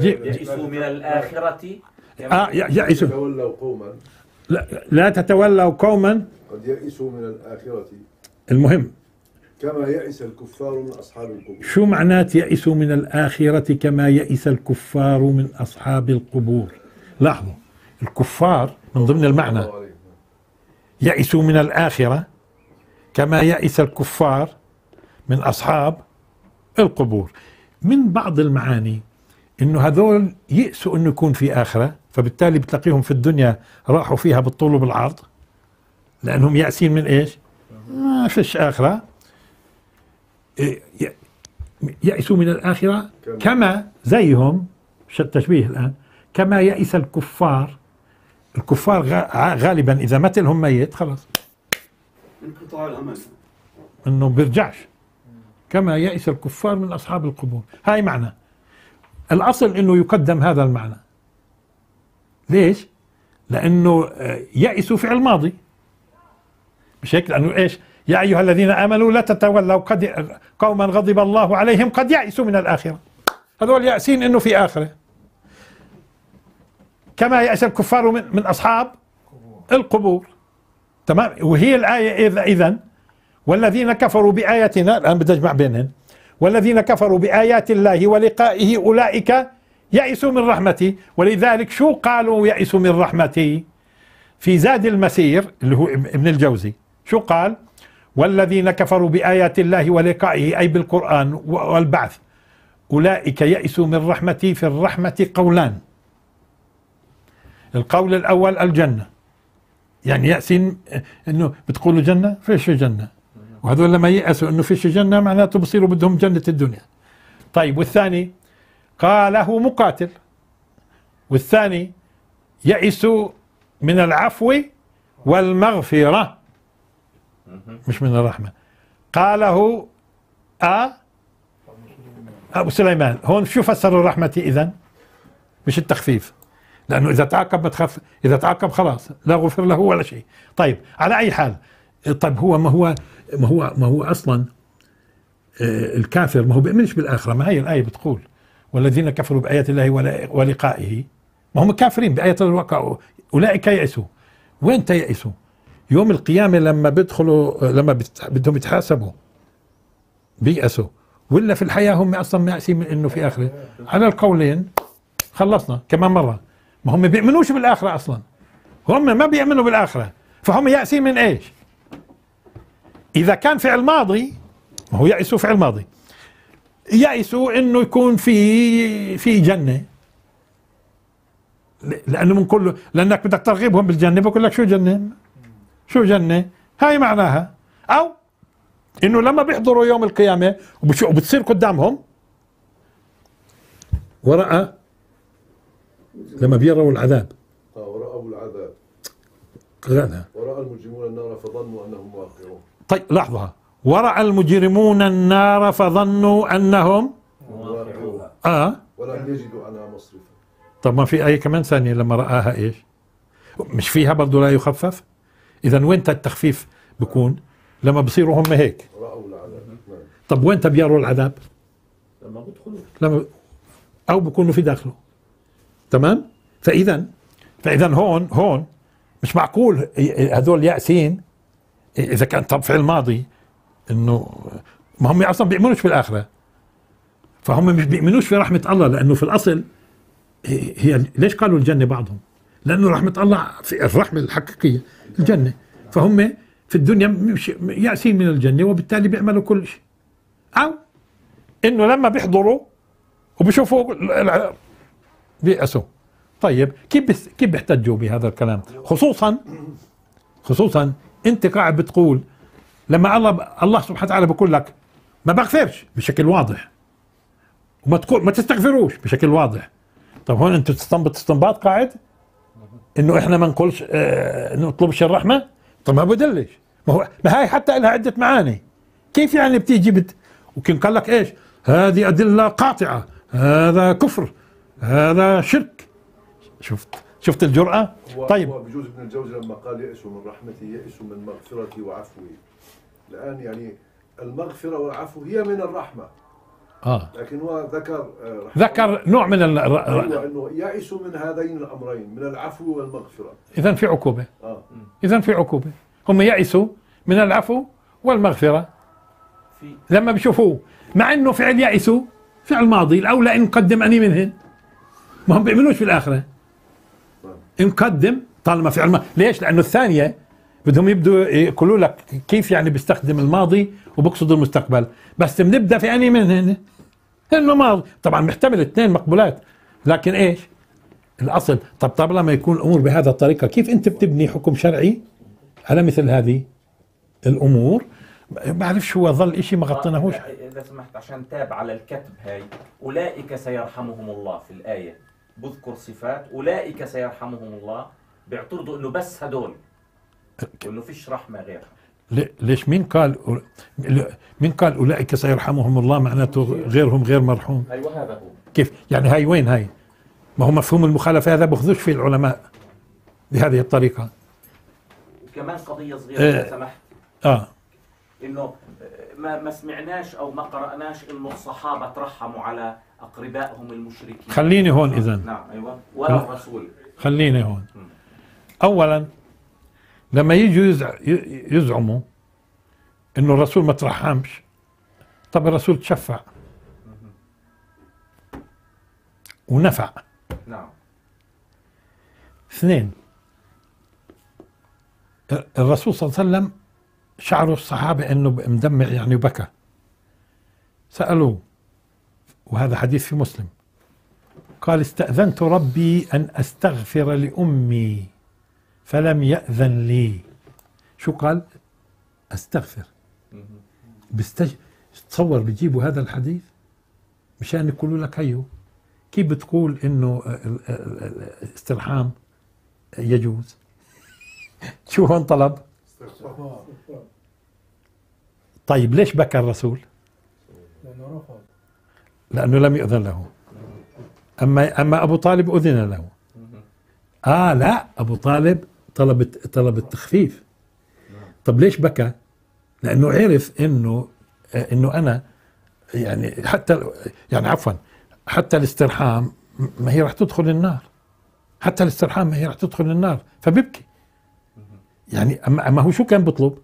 يئسوا من الآخرة آه يئسوا تتولوا قوما لا, لا تتولوا قوما قد يئسوا من الآخرة المهم كما يئس الكفار من أصحاب القبور شو معنات يئسوا من الآخرة كما يئس الكفار من أصحاب القبور لاحظوا الكفار من ضمن المعنى يئسوا من الآخرة كما يئس الكفار من أصحاب القبور من بعض المعاني انه هذول يئسوا انه يكون في اخره فبالتالي بتلاقيهم في الدنيا راحوا فيها بالطول وبالعرض لانهم يأسين من ايش؟ ما فيش اخره إيه، يأسوا من الاخره كما زيهم تشبيه الان كما يئس الكفار الكفار غالبا اذا مثلهم ميت خلاص انقطاع الامل انه بيرجعش كما يئس الكفار من اصحاب القبور هاي معنى الاصل انه يقدم هذا المعنى ليش لانه آه، يئسوا فعل ماضي مش هيك لانه ايش يا ايها الذين امنوا لا تتولوا قد قوما غضب الله عليهم قد يئسوا من الاخره هذول يأسين انه في اخره كما يأس الكفار من, من اصحاب القبور تمام وهي الآية إذا إذا والذين كفروا بآياتنا الآن بدي أجمع بينهم والذين كفروا بآيات الله ولقائه أولئك يئسوا من رحمتي ولذلك شو قالوا يئسوا من رحمتي في زاد المسير اللي هو ابن الجوزي شو قال والذين كفروا بآيات الله ولقائه أي بالقرآن والبعث أولئك يئسوا من رحمتي في الرحمة قولان القول الأول الجنة يعني يأسين آه، انه بتقولوا جنه فيش جنه وهذول لما يأسوا انه فيش جنه معناته بصيروا بدهم جنه الدنيا طيب والثاني قاله مقاتل والثاني يئس من العفو والمغفرة مش من الرحمة قاله أ آه، أبو سليمان هون شو فسر الرحمة إذا مش التخفيف لانه اذا تعاقب ما تخاف اذا تعاقب خلاص لا غفر له ولا شيء طيب على اي حال طيب هو ما هو ما هو ما هو اصلا آه، الكافر ما هو بيؤمنش بالاخره ما هي الايه بتقول والذين كفروا بايات الله ولقائه ما هم كافرين بايه الواقع اولئك يئسوا وين تيأسوا يوم القيامه لما بيدخلوا لما بدهم يتحاسبوا بيأسوا ولا في الحياه هم اصلا مأسين انه في اخره على القولين خلصنا كمان مره ما هم بيؤمنوش بالاخره اصلا هم ما بيؤمنوا بالاخره فهم يائسين من ايش اذا كان فعل ماضي ما هو يائسوا فعل ماضي يائسوا انه يكون في في جنه لانه من كل لانك بدك ترغبهم بالجنه بقول لك شو جنه شو جنه هاي معناها او انه لما بيحضروا يوم القيامه وبتصير قدامهم ورقه لما بيروا العذاب آه، ورأوا العذاب ورأى المجرمون النار فظنوا أنهم واقعون طيب لحظة ورأى المجرمون النار فظنوا أنهم واقعوها آه ولم يجدوا عنها مصرفا طب ما في آية كمان ثانية لما رآها إيش مش فيها برضه لا يخفف إذا وين التخفيف بكون لما بصيروا هم هيك رأوا العذاب نعم. طب وين بيروا العذاب لما بيدخلوا لما أو بكونوا في داخله تمام فاذا فاذا هون هون مش معقول هذول ياسين اذا كان طب فعل ماضي انه ما هم اصلا بيؤمنوش بالاخره فهم مش بيؤمنوش في رحمه الله لانه في الاصل هي ليش قالوا الجنه بعضهم؟ لانه رحمه الله في الرحمه الحقيقيه الجنه فهم في الدنيا مش ياسين من الجنه وبالتالي بيعملوا كل شيء او انه لما بيحضروا وبيشوفوا بيأسوا طيب كيف بس كيف بيحتجوا بهذا الكلام خصوصا خصوصا انت قاعد بتقول لما الله الله سبحانه وتعالى بيقول لك ما بغفرش بشكل واضح وما تقول ما تستغفروش بشكل واضح طب هون انت تستنبط استنباط قاعد انه احنا ما نقولش اه نطلبش الرحمه طب ما بدلش ما هو ما هاي حتى لها عده معاني كيف يعني بتيجي بت وكان قال لك ايش هذه ادله قاطعه هذا كفر هذا شرك شفت شفت الجرأة طيب بجوز ابن الجوزي لما قال يئس من رحمتي يئس من مغفرتي وعفوي الآن يعني المغفرة والعفو هي من الرحمة آه. لكن هو ذكر آه، ذكر نوع من ال... أيوة انه يئس من هذين الامرين من العفو والمغفره اذا في عقوبه آه. اذا في عقوبه هم يئسوا من العفو والمغفره في. لما بيشوفوه مع انه فعل يئسوا فعل ماضي الاولى ان نقدم اني منهن ما هم بيعملوش في الآخرة مقدم طيب. طالما في علم ليش لأنه الثانية بدهم يبدوا يقولوا لك كيف يعني بيستخدم الماضي وبقصد المستقبل بس بنبدا في اني من هنا انه ماضي طبعا محتمل اثنين مقبولات لكن ايش الاصل طب طب لما يكون الامور بهذا الطريقه كيف انت بتبني حكم شرعي على مثل هذه الامور ما بعرفش هو ظل شيء ما غطيناهوش اذا سمحت عشان تاب على الكتب هاي اولئك سيرحمهم الله في الايه بذكر صفات اولئك سيرحمهم الله بيعترضوا انه بس هدول وانه فيش رحمه غيرها ليش مين قال مين قال اولئك سيرحمهم الله معناته غيرهم غير مرحوم ايوه هذا هو كيف يعني هاي وين هاي ما هو مفهوم المخالفه هذا بخذوش فيه العلماء بهذه الطريقه كمان قضيه صغيره إيه لو سمحت اه انه ما ما سمعناش او ما قراناش انه الصحابه ترحموا على أقربائهم المشركين خليني هون إذا نعم أيوة ولا الرسول خليني هون أولا لما يجوا يزعموا انه الرسول ما ترحمش طب الرسول تشفع ونفع نعم اثنين الرسول صلى الله عليه وسلم شعروا الصحابة انه مدمع يعني وبكى سألوه وهذا حديث في مسلم قال استأذنت ربي أن أستغفر لأمي فلم يأذن لي شو قال أستغفر بستج... تصور بيجيبوا هذا الحديث مشان يقولوا لك هيو كيف بتقول انه الاسترحام يجوز شو هون طلب طيب ليش بكى الرسول لأنه لم يؤذن له أما أما أبو طالب أذن له آه لا أبو طالب طلب طلب التخفيف طب ليش بكى؟ لأنه عرف إنه إنه أنا يعني حتى يعني عفوا حتى الاسترحام ما هي رح تدخل النار حتى الاسترحام ما هي رح تدخل النار فبيبكي يعني أما, أما هو شو كان بيطلب؟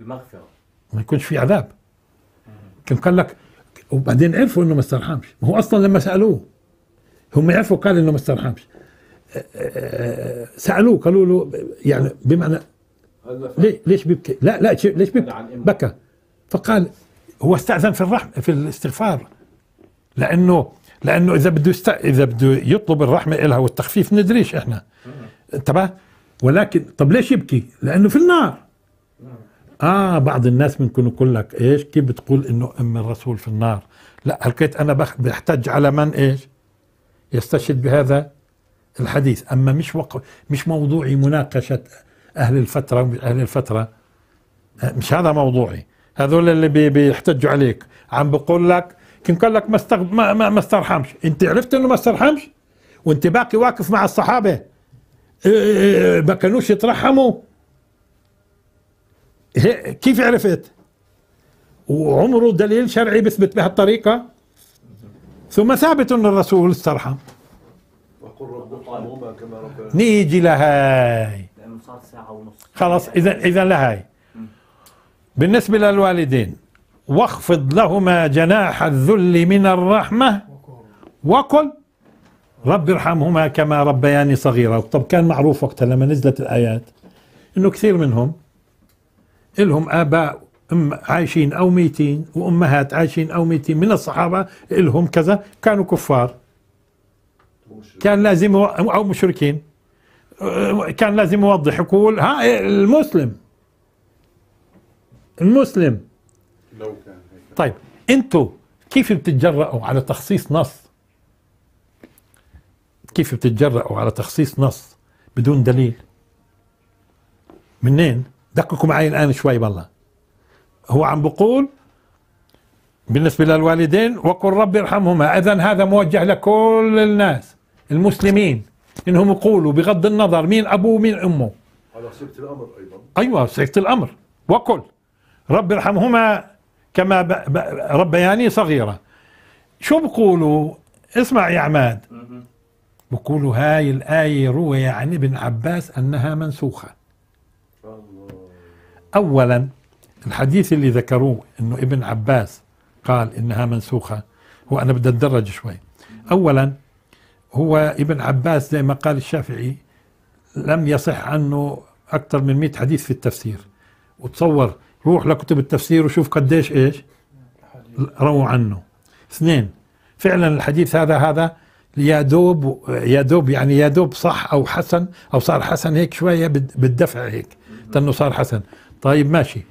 المغفرة ما يكونش في عذاب كان قال لك وبعدين عرفوا انه ما استرحمش ما هو اصلا لما سالوه هم عرفوا قال انه ما استرحمش أه، أه، أه، سالوه قالوا له يعني بمعنى ليش بيبكي لا لا ليش بيبكي يعني بكى فقال هو استاذن في الرحم في الاستغفار لانه لانه اذا بده است... اذا بده يطلب الرحمه إلها والتخفيف ندريش احنا انتبه ولكن طب ليش يبكي لانه في النار اه بعض الناس ممكن يقول لك ايش كيف بتقول انه ام الرسول في النار لا هلقيت انا بحتج على من ايش يستشهد بهذا الحديث اما مش وق... مش موضوعي مناقشه اهل الفتره ومش اهل الفتره آه، مش هذا موضوعي هذول اللي بي... بيحتجوا عليك عم بقول لك كان قال لك ما, استغ... ما ما ما استرحمش انت عرفت انه ما استرحمش وانت باقي واقف مع الصحابه إيه، إيه، إيه، ما كانوش يترحموا كيف عرفت وعمره دليل شرعي بثبت بهالطريقة ثم ثابت أن الرسول استرحم نيجي لهاي خلاص إذا إذا لهاي بالنسبة للوالدين واخفض لهما جناح الذل من الرحمة وقل رب ارحمهما كما ربياني صغيرا طب كان معروف وقتها لما نزلت الآيات انه كثير منهم إلهم آباء أم عايشين أو ميتين وأمهات عايشين أو ميتين من الصحابة إلهم كذا كانوا كفار كان لازم أو مشركين كان لازم يوضح يقول ها المسلم المسلم لو كان طيب انتم كيف بتتجرأوا على تخصيص نص كيف بتتجرأوا على تخصيص نص بدون دليل منين دققوا معي الآن شوي بالله هو عم بقول بالنسبة للوالدين وقل رب ارحمهما إذا هذا موجه لكل الناس المسلمين إنهم يقولوا بغض النظر مين أبوه ومين أمه على صيغة الأمر أيضا أيوة صيغة الأمر وقل رب ارحمهما كما ربياني صغيرة شو بقولوا اسمع يا عماد بقولوا هاي الآية روي عن ابن عباس أنها منسوخة أولا الحديث اللي ذكروه أنه ابن عباس قال إنها منسوخة هو أنا بدي أتدرج شوي أولا هو ابن عباس زي ما قال الشافعي لم يصح عنه أكثر من 100 حديث في التفسير وتصور روح لكتب التفسير وشوف قديش إيش رووا عنه اثنين فعلا الحديث هذا هذا يا دوب يا دوب يعني يا دوب صح او حسن او صار حسن هيك شويه بالدفع هيك لانه صار حسن طيب ماشي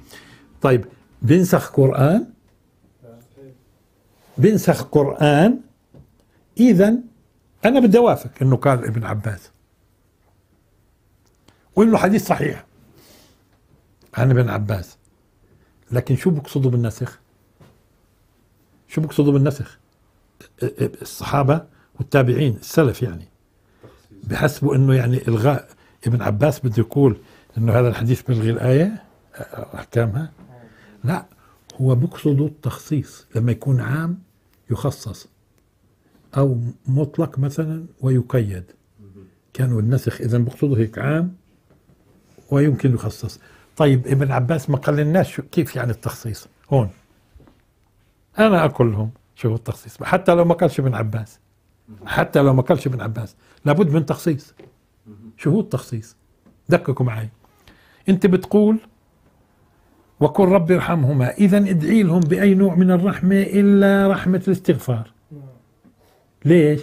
طيب بنسخ قرآن بنسخ قرآن إذا أنا بدي أوافق إنه قال ابن عباس وإنه حديث صحيح عن ابن عباس لكن شو بقصدوا بالنسخ؟ شو بقصدوا بالنسخ؟ الصحابة والتابعين السلف يعني بحسبوا انه يعني الغاء ابن عباس بده يقول انه هذا الحديث بلغي الايه احكامها لا هو مقصد التخصيص لما يكون عام يخصص او مطلق مثلا ويقيد كانوا النسخ اذا مقصده هيك عام ويمكن يخصص طيب ابن عباس ما قال للناس كيف يعني التخصيص هون انا اقول لهم شو التخصيص حتى لو ما قالش ابن عباس حتى لو ما قالش ابن عباس لابد من تخصيص شو هو التخصيص دققوا معي انت بتقول وقل رب ارحمهما إذا ادعي لهم بأي نوع من الرحمة إلا رحمة الاستغفار ليش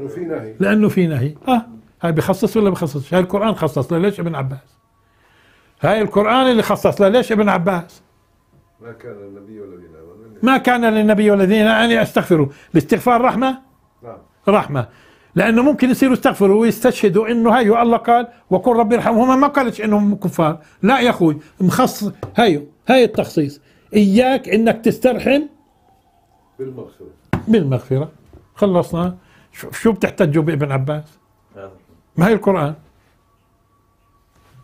لأنه في نهي لأنه في نهي آه هاي بخصص ولا بخصص هاي القرآن خصص له ليش ابن عباس هاي القرآن اللي خصص له ليش ابن عباس ما كان النبي والذين آمنوا ما كان للنبي والذين أن يستغفروا الاستغفار رحمة نعم رحمة لانه ممكن يصيروا يستغفروا ويستشهدوا انه هيو الله قال وقل رب ارحمهما ما قالش انهم كفار لا يا اخوي مخصص هيو هاي التخصيص اياك انك تسترحم بالمغفره بالمغفره خلصنا شو بتحتجوا بابن عباس ما هي القران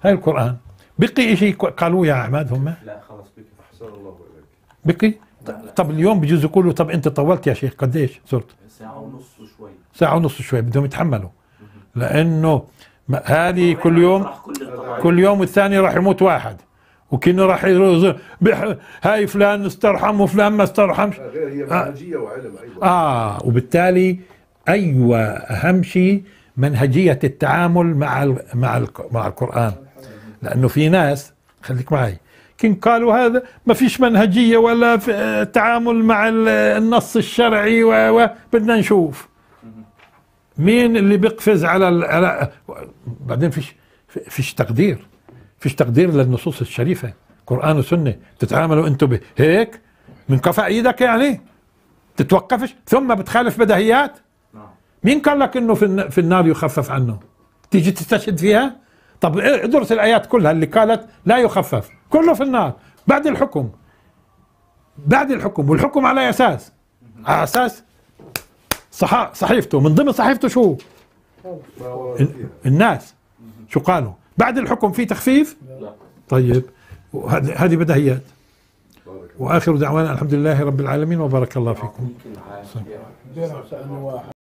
هاي القران بقي شيء قالوه يا احمد هم لا خلص بقي احسن الله اليك بقي طب اليوم بجوز يقولوا طب انت طولت يا شيخ قديش صرت ساعه ونص ساعه ونص شوي بدهم يتحملوا لانه هذه كل يوم كل يوم والثاني راح يموت واحد وكنا راح يروز هاي فلان استرحم وفلان ما استرحمش غير هي آه. منهجيه آه. وعلم ايضا أيوة. اه وبالتالي ايوه اهم شيء منهجيه التعامل مع مع مع القران لانه في ناس خليك معي كن قالوا هذا ما فيش منهجيه ولا في آه، تعامل مع النص الشرعي وبدنا و... نشوف مين اللي بيقفز على على بعدين فيش فيش تقدير فيش تقدير للنصوص الشريفه قران وسنه بتتعاملوا انتم هيك من كفى ايدك يعني تتوقفش ثم بتخالف بدهيات مين قال لك انه في في النار يخفف عنه تيجي تستشهد فيها طب ادرس الايات كلها اللي قالت لا يخفف كله في النار بعد الحكم بعد الحكم والحكم على اساس على اساس صح... صحيفته من ضمن صحيفته شو الناس شو قالوا بعد الحكم في تخفيف طيب هذه بدهيات واخر دعوانا الحمد لله رب العالمين وبارك الله فيكم